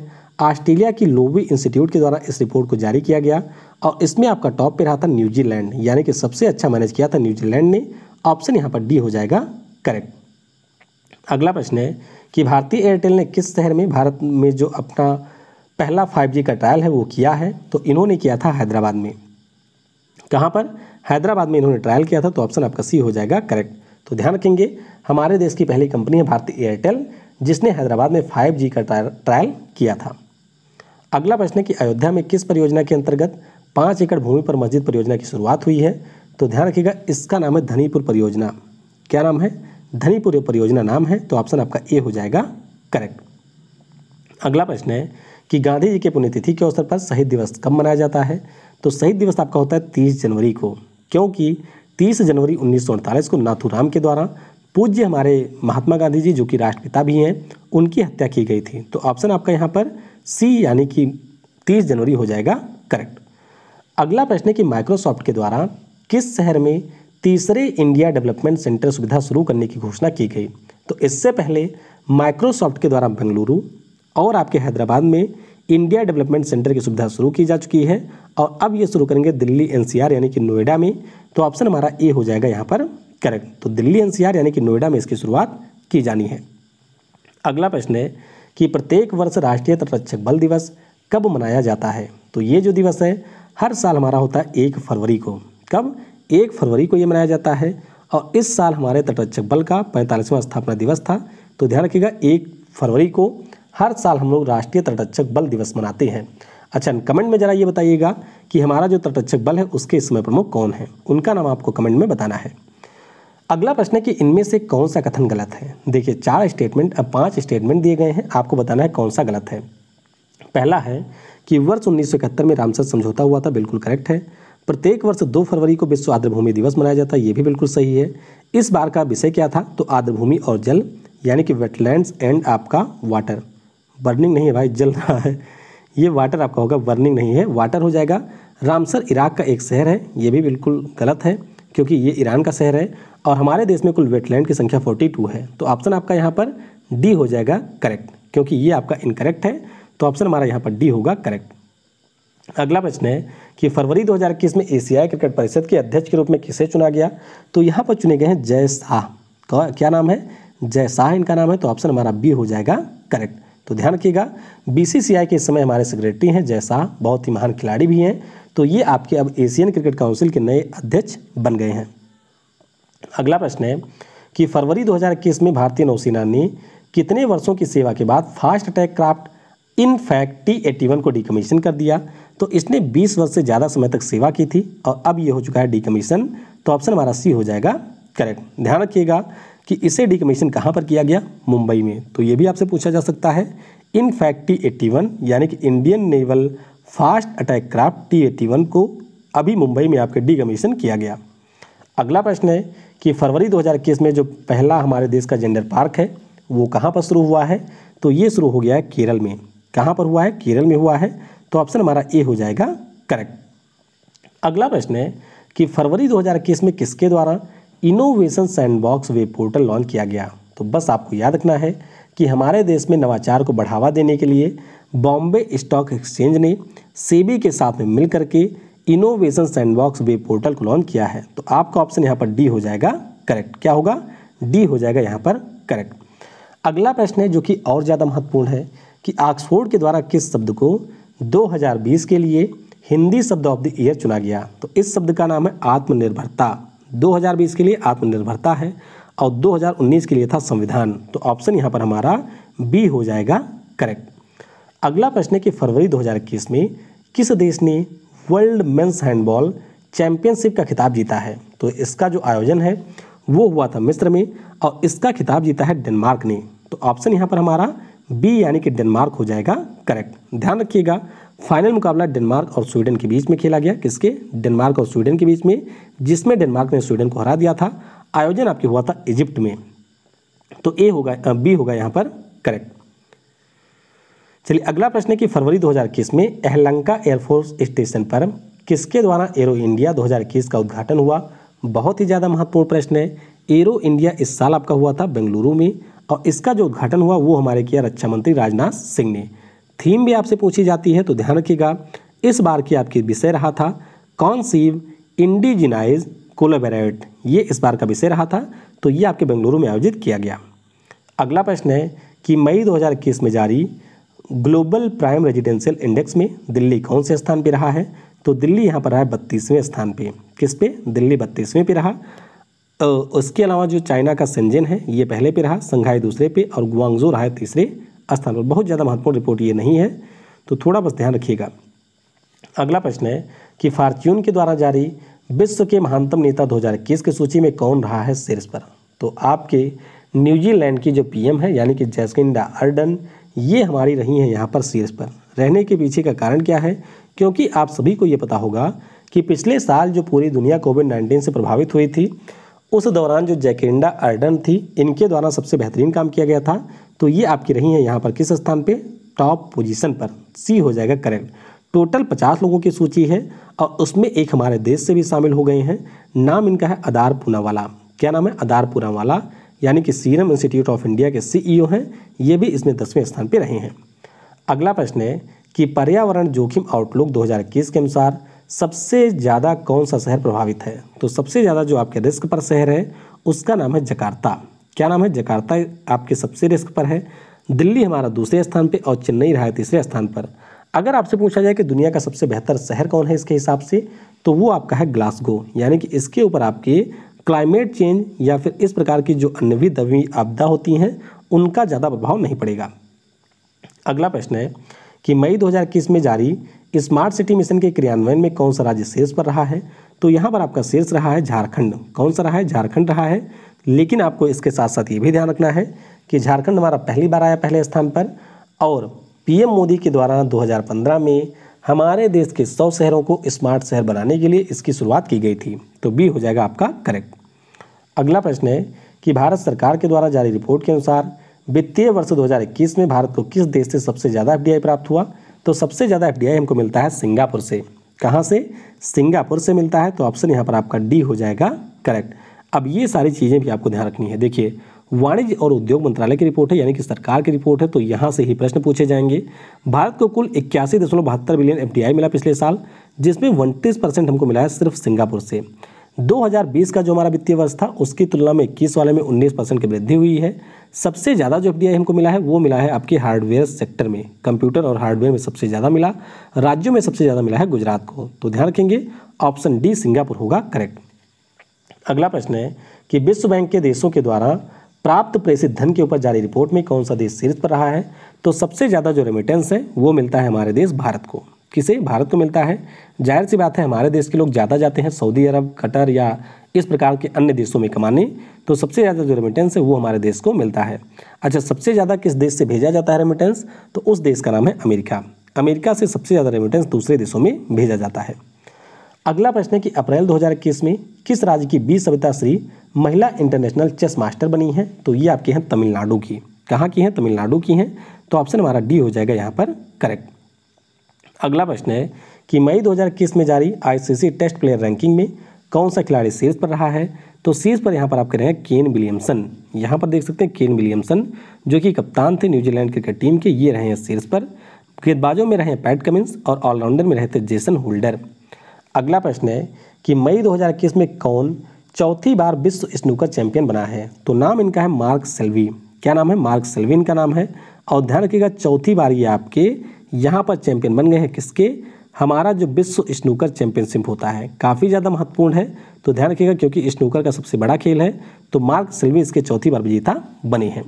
ऑस्ट्रेलिया की लोबी इंस्टीट्यूट के द्वारा इस रिपोर्ट को जारी किया गया और इसमें आपका टॉप पे रहा था न्यूजीलैंड यानी कि सबसे अच्छा मैनेज किया था न्यूजीलैंड ने ऑप्शन यहाँ पर डी हो जाएगा करेक्ट अगला प्रश्न है कि भारतीय एयरटेल ने किस शहर में भारत में जो अपना पहला फाइव का ट्रायल है वो किया है तो इन्होंने किया था हैदराबाद में कहाँ पर हैदराबाद में इन्होंने ट्रायल किया था तो ऑप्शन आपका सी हो जाएगा करेक्ट तो ध्यान रखेंगे हमारे देश की पहली कंपनी है भारतीय एयरटेल जिसने हैदराबाद में 5G का ट्रायल किया था अगला प्रश्न है कि अयोध्या में किस परियोजना के अंतर्गत पाँच एकड़ भूमि पर मस्जिद परियोजना की शुरुआत हुई है तो ध्यान रखिएगा इसका नाम है धनीपुर परियोजना क्या नाम है धनीपुर परियोजना नाम है तो ऑप्शन आपका ए हो जाएगा करेक्ट अगला प्रश्न है कि गांधी जी के पुण्यतिथि के अवसर पर शहीद दिवस कब मनाया जाता है तो शहीद दिवस तो आपका होता है तीस जनवरी को क्योंकि तीस जनवरी उन्नीस को नाथूराम के द्वारा पूज्य हमारे महात्मा गांधी जी जो कि राष्ट्रपिता भी हैं उनकी हत्या की गई थी तो ऑप्शन आपका यहाँ पर सी यानी कि तीस जनवरी हो जाएगा करेक्ट अगला प्रश्न है कि माइक्रोसॉफ्ट के द्वारा किस शहर में तीसरे इंडिया डेवलपमेंट सेंटर सुविधा शुरू करने की घोषणा की गई तो इससे पहले माइक्रोसॉफ्ट के द्वारा बेंगलुरु और आपके हैदराबाद में इंडिया डेवलपमेंट सेंटर की सुविधा शुरू की जा चुकी है और अब ये शुरू करेंगे दिल्ली एनसीआर यानी कि नोएडा में तो ऑप्शन हमारा ए हो जाएगा यहाँ पर करेक्ट तो दिल्ली एनसीआर यानी कि नोएडा में इसकी शुरुआत की जानी है अगला प्रश्न है कि प्रत्येक वर्ष राष्ट्रीय तटरक्षक बल दिवस कब मनाया जाता है तो ये जो दिवस है हर साल हमारा होता है एक फरवरी को कब एक फरवरी को ये मनाया जाता है और इस साल हमारे तटरक्षक बल का पैंतालीसवां स्थापना दिवस था तो ध्यान रखिएगा एक फरवरी को हर साल हम लोग राष्ट्रीय तटरक्षक बल दिवस मनाते हैं अच्छा कमेंट में ज़रा ये बताइएगा कि हमारा जो तटरक्षक बल है उसके समय प्रमुख कौन है उनका नाम आपको कमेंट में बताना है अगला प्रश्न है कि इनमें से कौन सा कथन गलत है देखिए चार स्टेटमेंट अब पाँच स्टेटमेंट दिए गए हैं आपको बताना है कौन सा गलत है पहला है कि वर्ष उन्नीस में रामसर समझौता हुआ था बिल्कुल करेक्ट है प्रत्येक वर्ष दो फरवरी को विश्व आर्द्रभूमि दिवस मनाया जाता है ये भी बिल्कुल सही है इस बार का विषय क्या था तो आर्द्रभूमि और जल यानी कि वेटलैंड्स एंड आपका वाटर बर्निंग नहीं है भाई जल रहा है ये वाटर आपका होगा बर्निंग नहीं है वाटर हो जाएगा रामसर इराक का एक शहर है ये भी बिल्कुल गलत है क्योंकि ये ईरान का शहर है और हमारे देश में कुल वेटलैंड की संख्या 42 है तो ऑप्शन आपका यहाँ पर डी हो जाएगा करेक्ट क्योंकि ये आपका इनकरेक्ट है तो ऑप्शन हमारा यहाँ पर डी होगा करेक्ट अगला प्रश्न है कि फरवरी 2021 में एशियाई क्रिकेट परिषद के अध्यक्ष के रूप में किसे चुना गया तो यहाँ पर चुने गए हैं जय शाह तो क्या नाम है जय शाह इनका नाम है तो ऑप्शन हमारा बी हो जाएगा करेक्ट तो ध्यान रखिएगा बीसीसीआई के इस समय हमारे सेक्रेटरी हैं जय शाह बहुत ही महान खिलाड़ी भी हैं तो ये आपके अब एशियन क्रिकेट काउंसिल के नए अध्यक्ष बन गए हैं अगला प्रश्न है कि फरवरी दो में भारतीय नौसेना ने कितने वर्षों की सेवा के बाद fast attack craft in fact T eighty one को डिकमीशन कर दिया तो इसने 20 वर्ष से ज़्यादा समय तक सेवा की थी और अब ये हो चुका है डिकमीशन तो ऑप्शन हमारा सी हो जाएगा करेक्ट ध्यान रखिएगा कि इसे डिकमीशन कहाँ पर किया गया मुंबई में तो ये भी आपसे पूछा जा सकता है इन फैक्टी एट्टी यानी कि Indian naval fast attack craft T eighty को अभी मुंबई में आपके डिकमीशन किया गया अगला प्रश्न है कि फरवरी 2021 में जो पहला हमारे देश का जेंडर पार्क है वो कहाँ पर शुरू हुआ है तो ये शुरू हो गया है केरल में कहाँ पर हुआ है केरल में हुआ है तो ऑप्शन हमारा ए हो जाएगा करेक्ट अगला प्रश्न है कि फरवरी 2021 में किसके द्वारा innovation sandbox web portal launch किया गया तो बस आपको याद रखना है कि हमारे देश में नवाचार को बढ़ावा देने के लिए बॉम्बे स्टॉक एक्सचेंज ने सेबी के साथ में मिल करके इनोवेशन सैंडबॉक्स वेब पोर्टल को लॉन्च किया है तो आपका ऑप्शन यहाँ पर डी हो जाएगा करेक्ट क्या होगा डी हो जाएगा यहाँ पर करेक्ट अगला प्रश्न है जो कि और ज़्यादा महत्वपूर्ण है कि ऑक्सफोर्ड के द्वारा किस शब्द को 2020 के लिए हिंदी शब्द ऑफ द ईयर चुना गया तो इस शब्द का नाम है आत्मनिर्भरता 2020 के लिए आत्मनिर्भरता है और 2019 के लिए था संविधान तो ऑप्शन यहाँ पर हमारा बी हो जाएगा करेक्ट अगला प्रश्न है कि फरवरी 2021 में किस देश ने वर्ल्ड मेंस हैंडबॉल चैंपियनशिप का खिताब जीता है तो इसका जो आयोजन है वो हुआ था मिस्र में और इसका खिताब जीता है डेनमार्क ने तो ऑप्शन यहाँ पर हमारा बी यानी कि डेनमार्क हो जाएगा करेक्ट ध्यान रखिएगा फाइनल मुकाबला डेनमार्क और स्वीडन के बीच में खेला गया किसके डेनमार्क और स्वीडन के बीच में जिसमें डेनमार्क ने स्वीडन को हरा दिया था आयोजन आपके हुआ था इजिप्ट में तो ए होगा बी होगा यहाँ पर करेक्ट चलिए अगला प्रश्न है कि फरवरी 2021 में एहलंका एयरफोर्स स्टेशन पर किसके द्वारा एरो इंडिया 2021 का उद्घाटन हुआ बहुत ही ज़्यादा महत्वपूर्ण प्रश्न है एरो इंडिया इस साल आपका हुआ था बेंगलुरु में और इसका जो उद्घाटन हुआ वो हमारे किया रक्षा मंत्री राजनाथ सिंह ने थीम भी आपसे पूछी जाती है तो ध्यान रखिएगा इस बार की आपकी विषय रहा था कॉन्सीव इंडिजिनाइज कोलोबेरेट ये इस बार का विषय रहा था तो ये आपके बेंगलुरु में आयोजित किया गया अगला प्रश्न है कि मई 2021 में जारी ग्लोबल प्राइम रेजिडेंशियल इंडेक्स में दिल्ली कौन से स्थान पर रहा है तो दिल्ली यहाँ पर रहा है बत्तीसवें स्थान पे किस पे दिल्ली बत्तीसवें पे रहा उसके अलावा जो चाइना का संजन है ये पहले पे रहा संघाई दूसरे पे और गुआंगजो रहा है तीसरे स्थान पर बहुत ज़्यादा महत्वपूर्ण रिपोर्ट ये नहीं है तो थोड़ा बस ध्यान रखिएगा अगला प्रश्न है कि फार्च्यून के द्वारा जारी विश्व के महानतम नेता दो की सूची में कौन रहा है शीर्ष पर तो आपके न्यूजीलैंड की जो पी है यानी कि जैसकिंडा अर्डन ये हमारी रही हैं यहाँ पर शीर्ष पर रहने के पीछे का कारण क्या है क्योंकि आप सभी को ये पता होगा कि पिछले साल जो पूरी दुनिया कोविड नाइन्टीन से प्रभावित हुई थी उस दौरान जो जैकेंडा अर्डन थी इनके द्वारा सबसे बेहतरीन काम किया गया था तो ये आपकी रही है यहाँ पर किस स्थान पे टॉप पोजीशन पर सी हो जाएगा करेक्ट टोटल पचास लोगों की सूची है और उसमें एक हमारे देश से भी शामिल हो गए हैं नाम इनका है अदार पूनावाला क्या नाम है अदार पूनावाला यानी कि सीरम इंस्टीट्यूट ऑफ इंडिया के सी हैं ये भी इसमें दसवें स्थान पर रहे हैं अगला प्रश्न है कि पर्यावरण जोखिम आउटलुक दो के अनुसार सबसे ज़्यादा कौन सा शहर प्रभावित है तो सबसे ज़्यादा जो आपके रिस्क पर शहर है उसका नाम है जकार्ता क्या नाम है जकार्ता आपके सबसे रिस्क पर है दिल्ली हमारा दूसरे स्थान पर और चेन्नई रहा है तीसरे स्थान पर अगर आपसे पूछा जाए कि दुनिया का सबसे बेहतर शहर कौन है इसके हिसाब से तो वो आपका है ग्लासगो यानी कि इसके ऊपर आपके क्लाइमेट चेंज या फिर इस प्रकार की जो दवी आपदा होती हैं उनका ज़्यादा प्रभाव नहीं पड़ेगा अगला प्रश्न है कि मई 2021 में जारी स्मार्ट सिटी मिशन के क्रियान्वयन में कौन सा राज्य शीर्ष पर रहा है तो यहाँ पर आपका शीर्ष रहा है झारखंड कौन सा रहा है झारखंड रहा है लेकिन आपको इसके साथ साथ ये भी ध्यान रखना है कि झारखंड हमारा पहली बार आया पहले स्थान पर और पीएम मोदी के द्वारा 2015 में हमारे देश के 100 शहरों को स्मार्ट शहर बनाने के लिए इसकी शुरुआत की गई थी तो बी हो जाएगा आपका करेक्ट अगला प्रश्न है कि भारत सरकार के द्वारा जारी रिपोर्ट के अनुसार वित्तीय वर्ष 2021 में भारत को किस देश से सबसे ज़्यादा एफ प्राप्त हुआ तो सबसे ज़्यादा एफ हमको मिलता है सिंगापुर से कहाँ से सिंगापुर से मिलता है तो ऑप्शन यहाँ पर आपका डी हो जाएगा करेक्ट अब ये सारी चीज़ें भी आपको ध्यान रखनी है देखिए वाणिज्य और उद्योग मंत्रालय की रिपोर्ट है यानी कि सरकार की रिपोर्ट है तो यहाँ से ही प्रश्न पूछे जाएंगे भारत को कुल इक्यासी दशमलव बहत्तर बिलियन एफ मिला पिछले साल जिसमें उनतीस परसेंट हमको मिला है सिर्फ सिंगापुर से 2020 का जो हमारा वित्तीय वर्ष था उसकी तुलना में इक्कीस वाले में 19 परसेंट की वृद्धि हुई है सबसे ज़्यादा जो एफ हमको मिला है वो मिला है आपके हार्डवेयर सेक्टर में कंप्यूटर और हार्डवेयर में सबसे ज़्यादा मिला राज्यों में सबसे ज़्यादा मिला है गुजरात को तो ध्यान रखेंगे ऑप्शन डी सिंगापुर होगा करेक्ट अगला प्रश्न है कि विश्व बैंक के देशों के द्वारा प्राप्त प्रेषित धन के ऊपर जारी रिपोर्ट में कौन सा देश शीर्ष पर रहा है तो सबसे ज़्यादा जो रेमिटेंस है वो मिलता है हमारे देश भारत को किसे भारत को मिलता है जाहिर सी बात है हमारे देश के लोग ज़्यादा जाते हैं सऊदी अरब कटर या इस प्रकार के अन्य देशों में कमाने तो सबसे ज़्यादा जो रेमिटेंस है वो हमारे देश को मिलता है अच्छा सबसे ज़्यादा किस देश से भेजा जाता है रेमिटेंस तो उस देश का नाम है अमेरिका अमेरिका से सबसे ज़्यादा रेमिटेंस दूसरे देशों में भेजा जाता है अगला प्रश्न है कि अप्रैल दो में किस राज्य की बी सविता श्री महिला इंटरनेशनल चेस मास्टर बनी हैं तो ये आपके हैं तमिलनाडु की कहाँ की हैं तमिलनाडु की हैं तो ऑप्शन हमारा डी हो जाएगा यहाँ पर करेक्ट अगला प्रश्न है कि मई 2021 में जारी आईसीसी टेस्ट प्लेयर रैंकिंग में कौन सा खिलाड़ी शीर्ष पर रहा है तो शीर्ष पर यहाँ पर आप कह रहे हैं केन विलियमसन यहाँ पर देख सकते हैं केन विलियमसन जो कि कप्तान थे न्यूजीलैंड क्रिकेट टीम के ये रहे हैं शीर्ष पर गेंदबाजों में रहे पैट कमिंस और ऑलराउंडर में रहे थे जेसन होल्डर अगला प्रश्न है कि मई 2021 में कौन चौथी बार विश्व स्नूकर चैंपियन बना है तो नाम इनका है मार्क सेल्वी क्या नाम है मार्क सेल्वी इनका नाम है और ध्यान रखिएगा चौथी बार ये आपके यहाँ पर चैंपियन बन गए हैं किसके हमारा जो विश्व स्नूकर चैंपियनशिप होता है काफ़ी ज़्यादा महत्वपूर्ण है तो ध्यान रखिएगा क्योंकि स्नूकर का सबसे बड़ा खेल है तो मार्क सिल्वी इसके चौथी बार विजेता बने हैं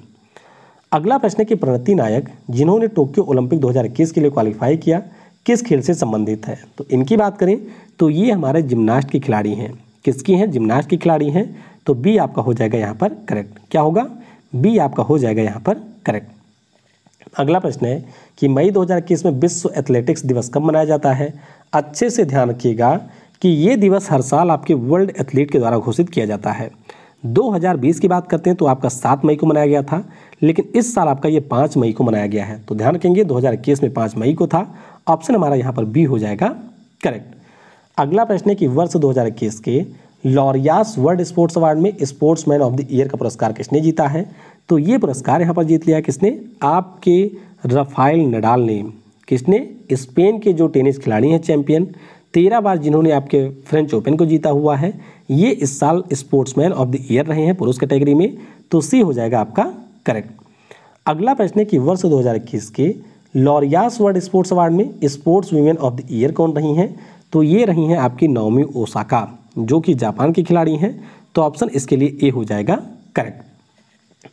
अगला प्रश्न कि प्रणति नायक जिन्होंने टोक्यो ओलंपिक 2021 के लिए क्वालिफाई किया किस खेल से संबंधित है तो इनकी बात करें तो ये हमारे जिमनास्ट की खिलाड़ी हैं किसकी हैं जिमनास्ट की खिलाड़ी हैं तो बी आपका हो जाएगा यहाँ पर करेक्ट क्या होगा बी आपका हो जाएगा यहाँ पर करेक्ट अगला प्रश्न है कि मई 2021 में विश्व एथलेटिक्स दिवस कब मनाया जाता है अच्छे से ध्यान रखिएगा कि ये दिवस हर साल आपके वर्ल्ड एथलीट के द्वारा घोषित किया जाता है 2020 की बात करते हैं तो आपका 7 मई को मनाया गया था लेकिन इस साल आपका ये 5 मई को मनाया गया है तो ध्यान रखेंगे दो में पाँच मई को था ऑप्शन हमारा यहाँ पर बी हो जाएगा करेक्ट अगला प्रश्न है कि वर्ष दो के लॉरियास वर्ल्ड स्पोर्ट्स अवार्ड में स्पोर्ट्समैन ऑफ द ईयर का पुरस्कार किसने जीता है तो ये पुरस्कार यहाँ पर जीत लिया किसने आपके रफाइल नडाल ने किसने स्पेन के जो टेनिस खिलाड़ी हैं चैंपियन तेरह बार जिन्होंने आपके फ्रेंच ओपन को जीता हुआ है ये इस साल स्पोर्ट्समैन ऑफ द ईयर रहे हैं पुरुष कैटेगरी में तो सी हो जाएगा आपका करेक्ट अगला प्रश्न है कि वर्ष 2021 के लॉरियास वर्ल्ड स्पोर्ट्स अवार्ड में sports women of the year कौन रही हैं तो ये रही हैं आपकी नौमी ओसाका जो कि जापान की खिलाड़ी हैं तो ऑप्शन इसके लिए ए हो जाएगा करेक्ट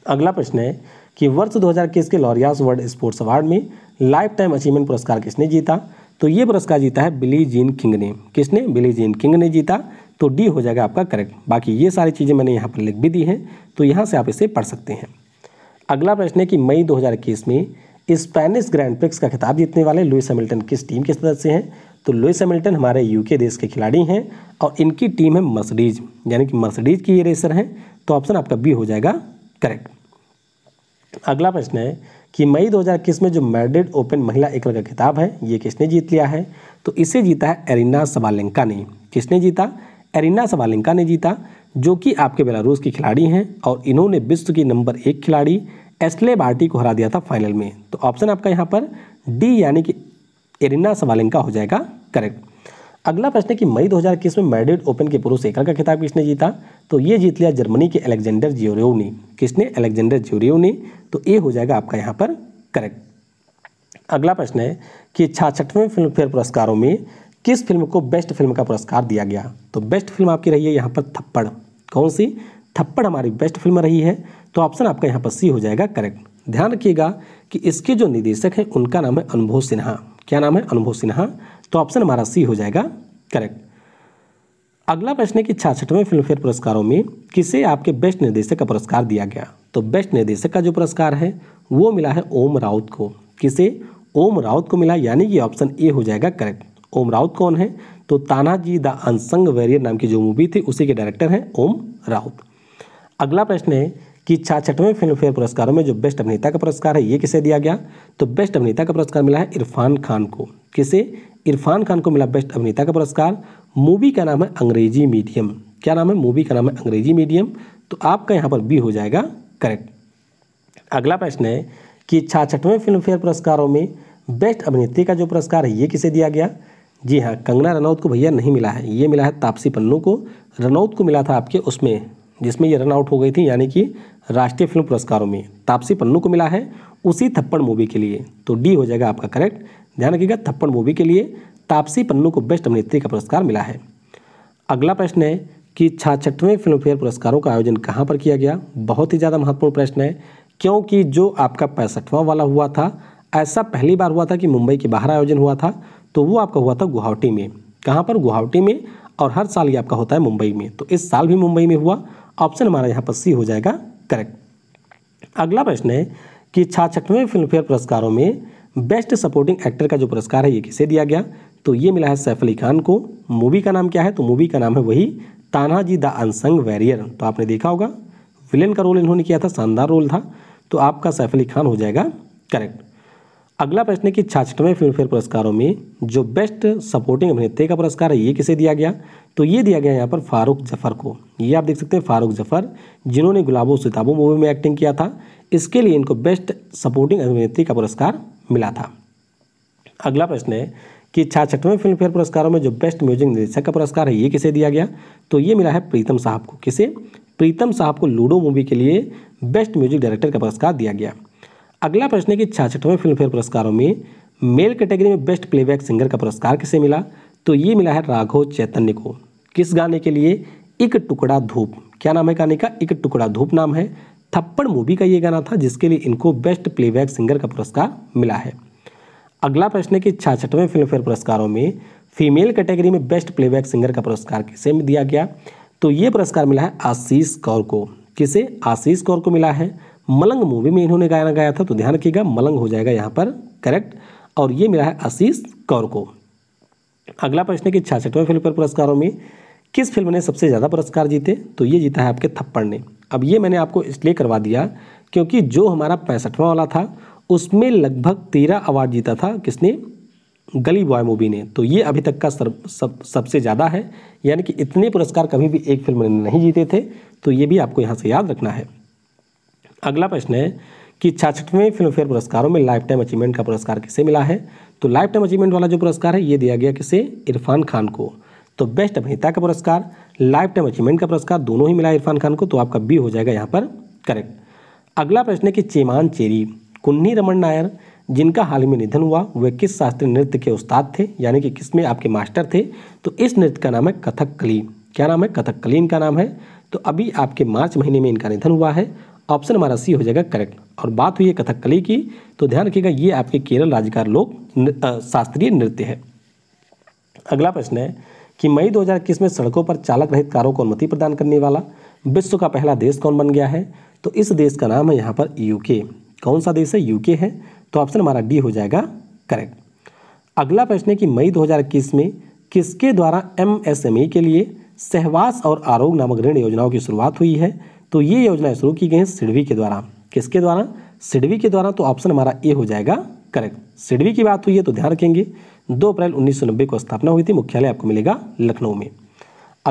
अगला प्रश्न है कि वर्ष 2021 के लॉरियास वर्ल्ड स्पोर्ट्स अवार्ड में लाइफ टाइम अचीवमेंट पुरस्कार किसने जीता तो ये पुरस्कार जीता है बिली जीन किंग ने किसने बिली जीन किंग ने जीता तो डी हो जाएगा आपका करेक्ट बाकी ये सारी चीज़ें मैंने यहाँ पर लिख भी दी हैं तो यहाँ से आप इसे पढ़ सकते हैं अगला प्रश्न है कि मई इक्कीस में स्पेनिश ग्रैंड प्रिक्स का खिताब जीतने वाले लुइस हैमिल्टन किस टीम के सदस्य हैं तो लुइस हैमिल्टन हमारे यूके देश के खिलाड़ी हैं और इनकी टीम है मर्सिडीज यानी कि मर्सिडीज की ये रेसर हैं तो ऑप्शन आपका बी हो जाएगा करेक्ट अगला प्रश्न है कि मई 2021 में जो मैड्रिड ओपन महिला एकल का खिताब है ये किसने जीत लिया है तो इसे जीता है एरिना सबालेंका ने किसने जीता एरिना सवालिंका ने जीता जो कि आपके बेलारूस की खिलाड़ी हैं और इन्होंने विश्व की नंबर एक खिलाड़ी एसले बार्टी को हरा दिया था फाइनल में तो ऑप्शन आपका यहाँ पर डी यानी कि एरिना सवालिंका हो जाएगा करेक्ट अगला प्रश्न है कि मई 2021 में मैड्रिड ओपन के पुरुष एकल का खिताब किसने जीता तो ये जीत लिया जर्मनी के अलेक्जेंडर ज्योरियो ने किसने अलेक्जेंडर ज्योरियो ने तो ये हो जाएगा आपका यहाँ पर करेक्ट अगला प्रश्न है कि छाछठवें फिल्म फेयर पुरस्कारों में किस फिल्म को बेस्ट फिल्म का पुरस्कार दिया गया तो बेस्ट फिल्म आपकी रही है यहाँ पर थप्पड़ कौन सी थप्पड़ हमारी बेस्ट फिल्म रही है तो ऑप्शन आपका यहाँ पर सी हो जाएगा करेक्ट ध्यान रखिएगा कि इसके जो निदेशक हैं उनका नाम है अनुभव सिन्हा क्या नाम है अनुभव सिन्हा तो ऑप्शन हमारा सी हो जाएगा करेक्ट अगला प्रश्न है कि छियासठवें फिल्मफेयर पुरस्कारों में किसे आपके बेस्ट निर्देशक का पुरस्कार दिया गया तो बेस्ट निर्देशक का जो पुरस्कार है वो मिला है ओम राउत को किसे ओम राउत को मिला यानी कि ऑप्शन ए हो जाएगा करेक्ट ओम राउत कौन है तो तानाजी द अनसंग वेरियर नाम की जो मूवी थी उसी के डायरेक्टर हैं ओम राउत अगला प्रश्न है कि छाछठवें फिल्मफेयर पुरस्कारों में जो बेस्ट अभिनेता का पुरस्कार है ये किसे दिया गया तो बेस्ट अभिनेता का पुरस्कार मिला है इरफान खान को किसे इरफान खान को मिला बेस्ट अभिनेता का पुरस्कार मूवी का नाम है अंग्रेजी मीडियम क्या नाम है मूवी का नाम है अंग्रेजी मीडियम तो आपका यहाँ पर बी हो जाएगा करेक्ट अगला प्रश्न है कि छाछठवें फिल्मफेयर पुरस्कारों में बेस्ट अभिनेत्री का जो पुरस्कार है ये किसे दिया गया जी हाँ कंगना रनौत को भैया नहीं मिला है ये मिला है तापसी पन्नू को रनौत को मिला था आपके उसमें जिसमें ये रन आउट हो गई थी यानी कि राष्ट्रीय फिल्म पुरस्कारों में तापसी पन्नू को मिला है उसी थप्पड़ मूवी के लिए तो डी हो जाएगा आपका करेक्ट ध्यान रखिएगा थप्पड़ मूवी के लिए तापसी पन्नू को बेस्ट अभिनेत्री का पुरस्कार मिला है अगला प्रश्न है कि छाछठवें फिल्मफेयर पुरस्कारों का आयोजन कहाँ पर किया गया बहुत ही ज़्यादा महत्वपूर्ण प्रश्न है क्योंकि जो आपका पैंसठवां वाला हुआ था ऐसा पहली बार हुआ था कि मुंबई के बाहर आयोजन हुआ था तो वो आपका हुआ था गुवाहाटी में कहाँ पर गुवाहाटी में और हर साल ये आपका होता है मुंबई में तो इस साल भी मुंबई में हुआ ऑप्शन हमारा यहाँ पर सी हो जाएगा करेक्ट अगला प्रश्न है कि छाछठवें फिल्मफेयर पुरस्कारों में बेस्ट सपोर्टिंग एक्टर का जो पुरस्कार है ये किसे दिया गया तो ये मिला है सैफ अली खान को मूवी का नाम क्या है तो मूवी का नाम है वही तानाजी द अनसंग वैरियर तो आपने देखा होगा विलेन का रोल इन्होंने किया था शानदार रोल था तो आपका सैफ अली खान हो जाएगा करेक्ट अगला प्रश्न है कि छाछठवें फिल्मफेयर पुरस्कारों में जो बेस्ट सपोर्टिंग अभिनेत्री का पुरस्कार है ये किसे दिया गया तो ये दिया गया यहाँ पर फारूक जफर को ये आप देख सकते हैं फारूक जफर जिन्होंने गुलाबो सिताबो मूवी में एक्टिंग किया था इसके लिए इनको बेस्ट सपोर्टिंग अभिनेत्री का पुरस्कार मिला था अगला प्रश्न है कि छाछठवें फिल्मफेयर पुरस्कारों में जो बेस्ट म्यूजिक निर्देशक का पुरस्कार है ये किसे दिया गया तो ये मिला है प्रीतम साहब को किसे प्रीतम साहब को लूडो मूवी के लिए बेस्ट म्यूजिक डायरेक्टर का पुरस्कार दिया गया अगला प्रश्न है कि छियासठवें फिल्मफेयर पुरस्कारों में मेल कैटेगरी में बेस्ट प्लेबैक सिंगर का पुरस्कार किसे मिला तो ये मिला है राघव चैतन्य को किस गाने के लिए एक टुकड़ा धूप क्या नाम है गाने का एक टुकड़ा धूप नाम है थप्पड़ मूवी का ये गाना था जिसके लिए इनको बेस्ट प्लेबैक सिंगर का पुरस्कार मिला है अगला प्रश्न है कि छियासठवें फिल्मफेयर पुरस्कारों में फीमेल कैटेगरी में बेस्ट प्लेबैक सिंगर का पुरस्कार किसे दिया गया तो ये पुरस्कार मिला है आशीष कौर को किसे आशीष कौर को मिला है मलंग मूवी में इन्होंने गाना गाया था तो ध्यान रखिएगा मलंग हो जाएगा यहाँ पर करेक्ट और ये मिला है आशीष कौर को अगला प्रश्न है कि छियासठवें फिल्म पर पुरस्कारों में किस फिल्म ने सबसे ज़्यादा पुरस्कार जीते तो ये जीता है आपके थप्पड़ ने अब ये मैंने आपको इसलिए करवा दिया क्योंकि जो हमारा पैंसठवां वाला था उसमें लगभग तेरह अवार्ड जीता था किसने गली बॉय मूवी ने तो ये अभी तक का सर, सब सबसे ज़्यादा है यानी कि इतने पुरस्कार कभी भी एक फिल्म ने नहीं जीते थे तो ये भी आपको यहाँ से याद रखना है अगला प्रश्न है कि छाछठवें फिल्मफेयर पुरस्कारों में लाइफ टाइम अचीवमेंट का पुरस्कार किसे मिला है तो लाइफ टाइम अचीवमेंट वाला जो पुरस्कार है ये दिया गया किसे इरफान खान को तो बेस्ट अभिनेता का पुरस्कार लाइफ टाइम अचीवमेंट का पुरस्कार दोनों ही मिला इरफान खान को तो आपका बी हो जाएगा यहाँ पर करेक्ट अगला प्रश्न है कि चेमान चेरी कुन्नी रमन नायर जिनका हाल ही में निधन हुआ वे किस शास्त्रीय नृत्य के उस्ताद थे यानी कि किस में आपके मास्टर थे तो इस नृत्य का नाम है कली क्या नाम है कली इनका नाम है तो अभी आपके मार्च महीने में इनका निधन हुआ है ऑप्शन हमारा सी हो जाएगा करेक्ट और बात हुई है कथकली की तो ध्यान रखिएगा ये आपके केरल राज्य का लोक शास्त्रीय नृत्य है अगला प्रश्न है कि मई 2021 में सड़कों पर चालक रहित कारों को अनुमति प्रदान करने वाला विश्व का पहला देश कौन बन गया है तो इस देश का नाम है यहाँ पर यूके कौन सा देश है यूके है तो ऑप्शन हमारा डी हो जाएगा करेक्ट अगला प्रश्न है कि मई 2021 में किसके द्वारा एमएसएमई e के लिए सहवास और आरोग्य नामक ऋण योजनाओं की शुरुआत हुई है तो ये योजनाएं शुरू की गई हैं सिडवी के द्वारा किसके द्वारा सिडवी के द्वारा तो ऑप्शन हमारा ए हो जाएगा करेक्ट सिडवी की बात हुई है तो ध्यान रखेंगे दो अप्रैल उन्नीस को स्थापना हुई थी मुख्यालय आपको मिलेगा लखनऊ में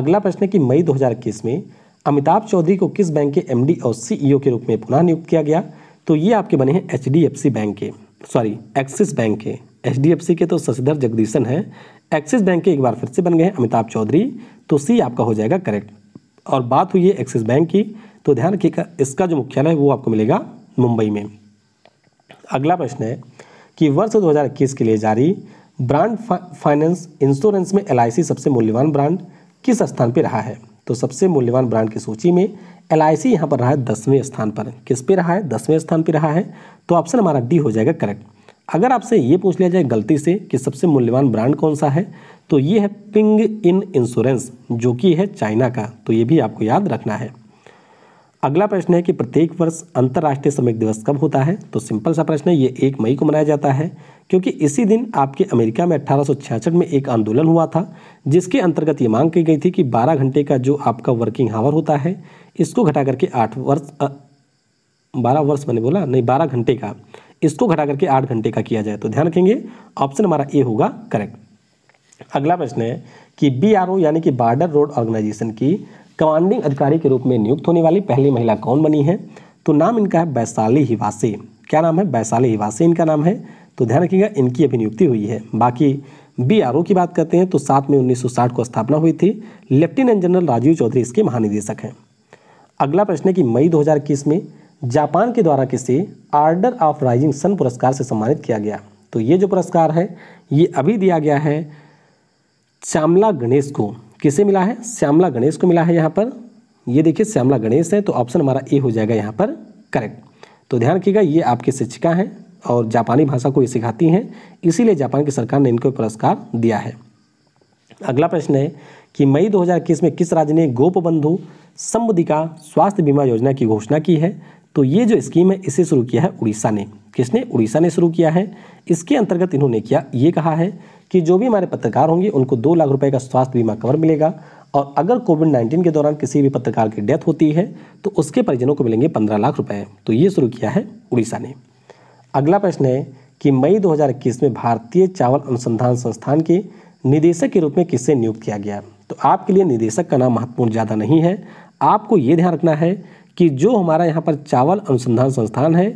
अगला प्रश्न है कि मई दो में अमिताभ चौधरी को किस बैंक के एम और सी e के रूप में पुनः नियुक्त किया गया तो ये आपके बने हैं एच बैंक के सॉरी एक्सिस बैंक के एच के तो शशिधर जगदीशन है एक्सिस बैंक के एक बार फिर से बन गए हैं अमिताभ चौधरी तो सी आपका हो जाएगा करेक्ट और बात हुई है एक्सिस बैंक की तो ध्यान रखिएगा इसका जो मुख्यालय है वो आपको मिलेगा मुंबई में अगला प्रश्न है कि वर्ष दो के लिए जारी ब्रांड फा, फाइनेंस इंश्योरेंस में एल सबसे मूल्यवान ब्रांड किस स्थान पर रहा है तो सबसे मूल्यवान ब्रांड की सूची में एल आई सी यहाँ पर रहा है दसवें स्थान पर किस पे रहा है दसवें स्थान पर रहा है तो ऑप्शन हमारा डी हो जाएगा करेक्ट अगर आपसे ये पूछ लिया जाए गलती से कि सबसे मूल्यवान ब्रांड कौन सा है तो ये है पिंग इन इंश्योरेंस जो कि है चाइना का तो ये भी आपको याद रखना है अगला प्रश्न है कि प्रत्येक वर्ष अंतर्राष्ट्रीय श्रमिक दिवस कब होता है तो सिंपल सा प्रश्न है ये एक मई को मनाया जाता है क्योंकि इसी दिन आपके अमेरिका में अट्ठारह में एक आंदोलन हुआ था जिसके अंतर्गत ये मांग की गई थी कि 12 घंटे का जो आपका वर्किंग हावर होता है इसको घटा करके आठ वर्ष बारह वर्ष मैंने बोला नहीं बारह घंटे का इसको घटा करके आठ घंटे का किया जाए तो ध्यान रखेंगे ऑप्शन हमारा ए होगा करेक्ट अगला प्रश्न है कि बी आर ओ यानी कि बार्डर रोड ऑर्गेनाइजेशन की कमांडिंग अधिकारी के रूप में नियुक्त होने वाली पहली महिला कौन बनी है तो नाम इनका है वैशाली हिवासी क्या नाम है वैशाली हिवासी इनका नाम है तो ध्यान रखिएगा इनकी अभी नियुक्ति हुई है बाकी बी आर ओ की बात करते हैं तो सात में साठ को स्थापना हुई थी लेफ्टिनेंट जनरल राजीव चौधरी इसके महानिदेशक हैं अगला प्रश्न है कि मई इक्कीस में जापान के द्वारा किसे आर्डर ऑफ राइजिंग सन पुरस्कार से सम्मानित किया गया तो ये जो पुरस्कार है ये अभी दिया गया है चामला गणेश को किसे मिला है श्यामला गणेश को मिला है यहाँ पर ये देखिए श्यामला गणेश है तो ऑप्शन हमारा ए हो जाएगा यहाँ पर करेक्ट तो ध्यान रखिएगा ये आपकी शिक्षिका हैं और जापानी भाषा को ये सिखाती हैं इसीलिए जापान की सरकार ने इनको पुरस्कार दिया है अगला प्रश्न है कि मई 2021 में किस राज्य ने गोपबंधु समुदिका स्वास्थ्य बीमा योजना की घोषणा की है तो ये जो स्कीम है इसे शुरू किया है उड़ीसा ने किसने उड़ीसा ने शुरू किया है इसके अंतर्गत इन्होंने किया ये कहा है कि जो भी हमारे पत्रकार होंगे उनको दो लाख रुपए का स्वास्थ्य बीमा कवर मिलेगा और अगर कोविड नाइन्टीन के दौरान किसी भी पत्रकार की डेथ होती है तो उसके परिजनों को मिलेंगे पंद्रह लाख रुपए तो ये शुरू किया है उड़ीसा ने अगला प्रश्न है कि मई 2021 में भारतीय चावल अनुसंधान संस्थान के निदेशक के रूप में किससे नियुक्त किया गया तो आपके लिए निदेशक का नाम महत्वपूर्ण ज़्यादा नहीं है आपको ये ध्यान रखना है कि जो हमारा यहाँ पर चावल अनुसंधान संस्थान है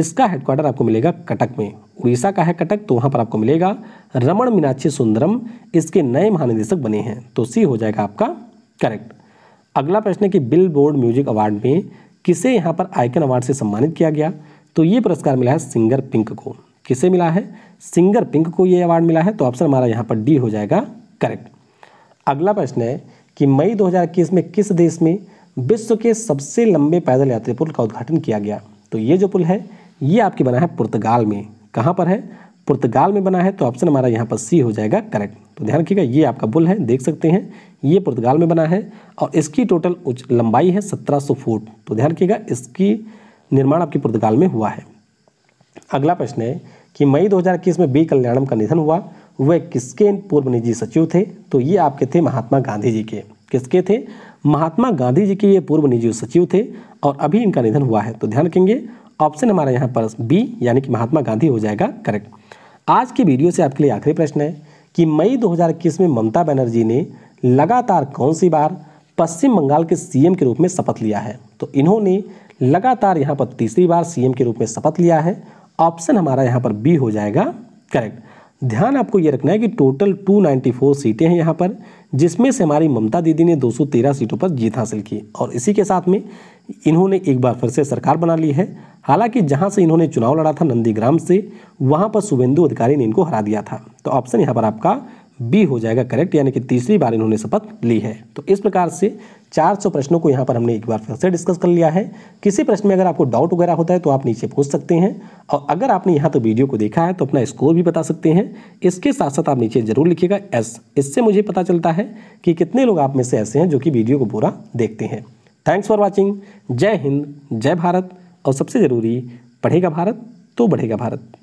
इसका हेडक्वार्टर आपको मिलेगा कटक में उड़ीसा का है कटक तो वहाँ पर आपको मिलेगा रमण मीनाक्षी सुंदरम इसके नए महानिदेशक बने हैं तो सी हो जाएगा आपका करेक्ट अगला प्रश्न है कि बिल बोर्ड म्यूजिक अवार्ड में किसे यहाँ पर आइकन अवार्ड से सम्मानित किया गया तो ये पुरस्कार मिला है सिंगर पिंक को किसे मिला है सिंगर पिंक को ये अवार्ड मिला है तो ऑप्शन हमारा यहाँ पर डी हो जाएगा करेक्ट अगला प्रश्न है कि मई 2021 में किस देश में विश्व के सबसे लंबे पैदल यात्री पुल का उद्घाटन किया गया तो ये जो पुल है ये आपके बना है पुर्तगाल में कहाँ पर है पुर्तगाल में बना है तो ऑप्शन हमारा यहाँ पर सी हो जाएगा करेक्ट तो ध्यान रखिएगा ये आपका पुल है देख सकते हैं ये पुर्तगाल में बना है और इसकी टोटल उच्च लंबाई है सत्रह फुट तो ध्यान रखिएगा इसकी निर्माण आपकी पुर्तगाल में हुआ है अगला प्रश्न है कि मई 2021 में बी कल्याणम का निधन हुआ वह किसके पूर्व निजी सचिव थे तो ये आपके थे महात्मा गांधी जी के किसके थे महात्मा गांधी जी के ये पूर्व निजी सचिव थे और अभी इनका निधन हुआ है तो ध्यान रखेंगे ऑप्शन हमारा यहाँ पर बी यानी कि महात्मा गांधी हो जाएगा करेक्ट आज की वीडियो से आपके लिए आखिरी प्रश्न है कि मई 2021 में ममता बनर्जी ने लगातार कौन सी बार पश्चिम बंगाल के सीएम के रूप में शपथ लिया है तो इन्होंने लगातार यहाँ पर तीसरी बार सीएम के रूप में शपथ लिया है ऑप्शन हमारा यहाँ पर बी हो जाएगा करेक्ट ध्यान आपको ये रखना है कि टोटल 294 सीटें हैं यहाँ पर जिसमें से हमारी ममता दीदी ने 213 सीटों पर जीत हासिल की और इसी के साथ में इन्होंने एक बार फिर से सरकार बना ली है हालांकि जहां से इन्होंने चुनाव लड़ा था नंदीग्राम से वहां पर शुभेंदु अधिकारी ने इनको हरा दिया था तो ऑप्शन यहाँ पर आपका बी हो जाएगा करेक्ट यानी कि तीसरी बार इन्होंने शपथ ली है तो इस प्रकार से 400 प्रश्नों को यहाँ पर हमने एक बार फिर से डिस्कस कर लिया है किसी प्रश्न में अगर आपको डाउट वगैरह होता है तो आप नीचे पूछ सकते हैं और अगर आपने यहाँ तक तो वीडियो को देखा है तो अपना स्कोर भी बता सकते हैं इसके साथ साथ आप नीचे जरूर लिखिएगा एस इससे मुझे पता चलता है कि कितने लोग आप में से ऐसे हैं जो कि वीडियो को पूरा देखते हैं थैंक्स फॉर वॉचिंग जय हिंद जय भारत और सबसे ज़रूरी पढ़ेगा भारत तो बढ़ेगा भारत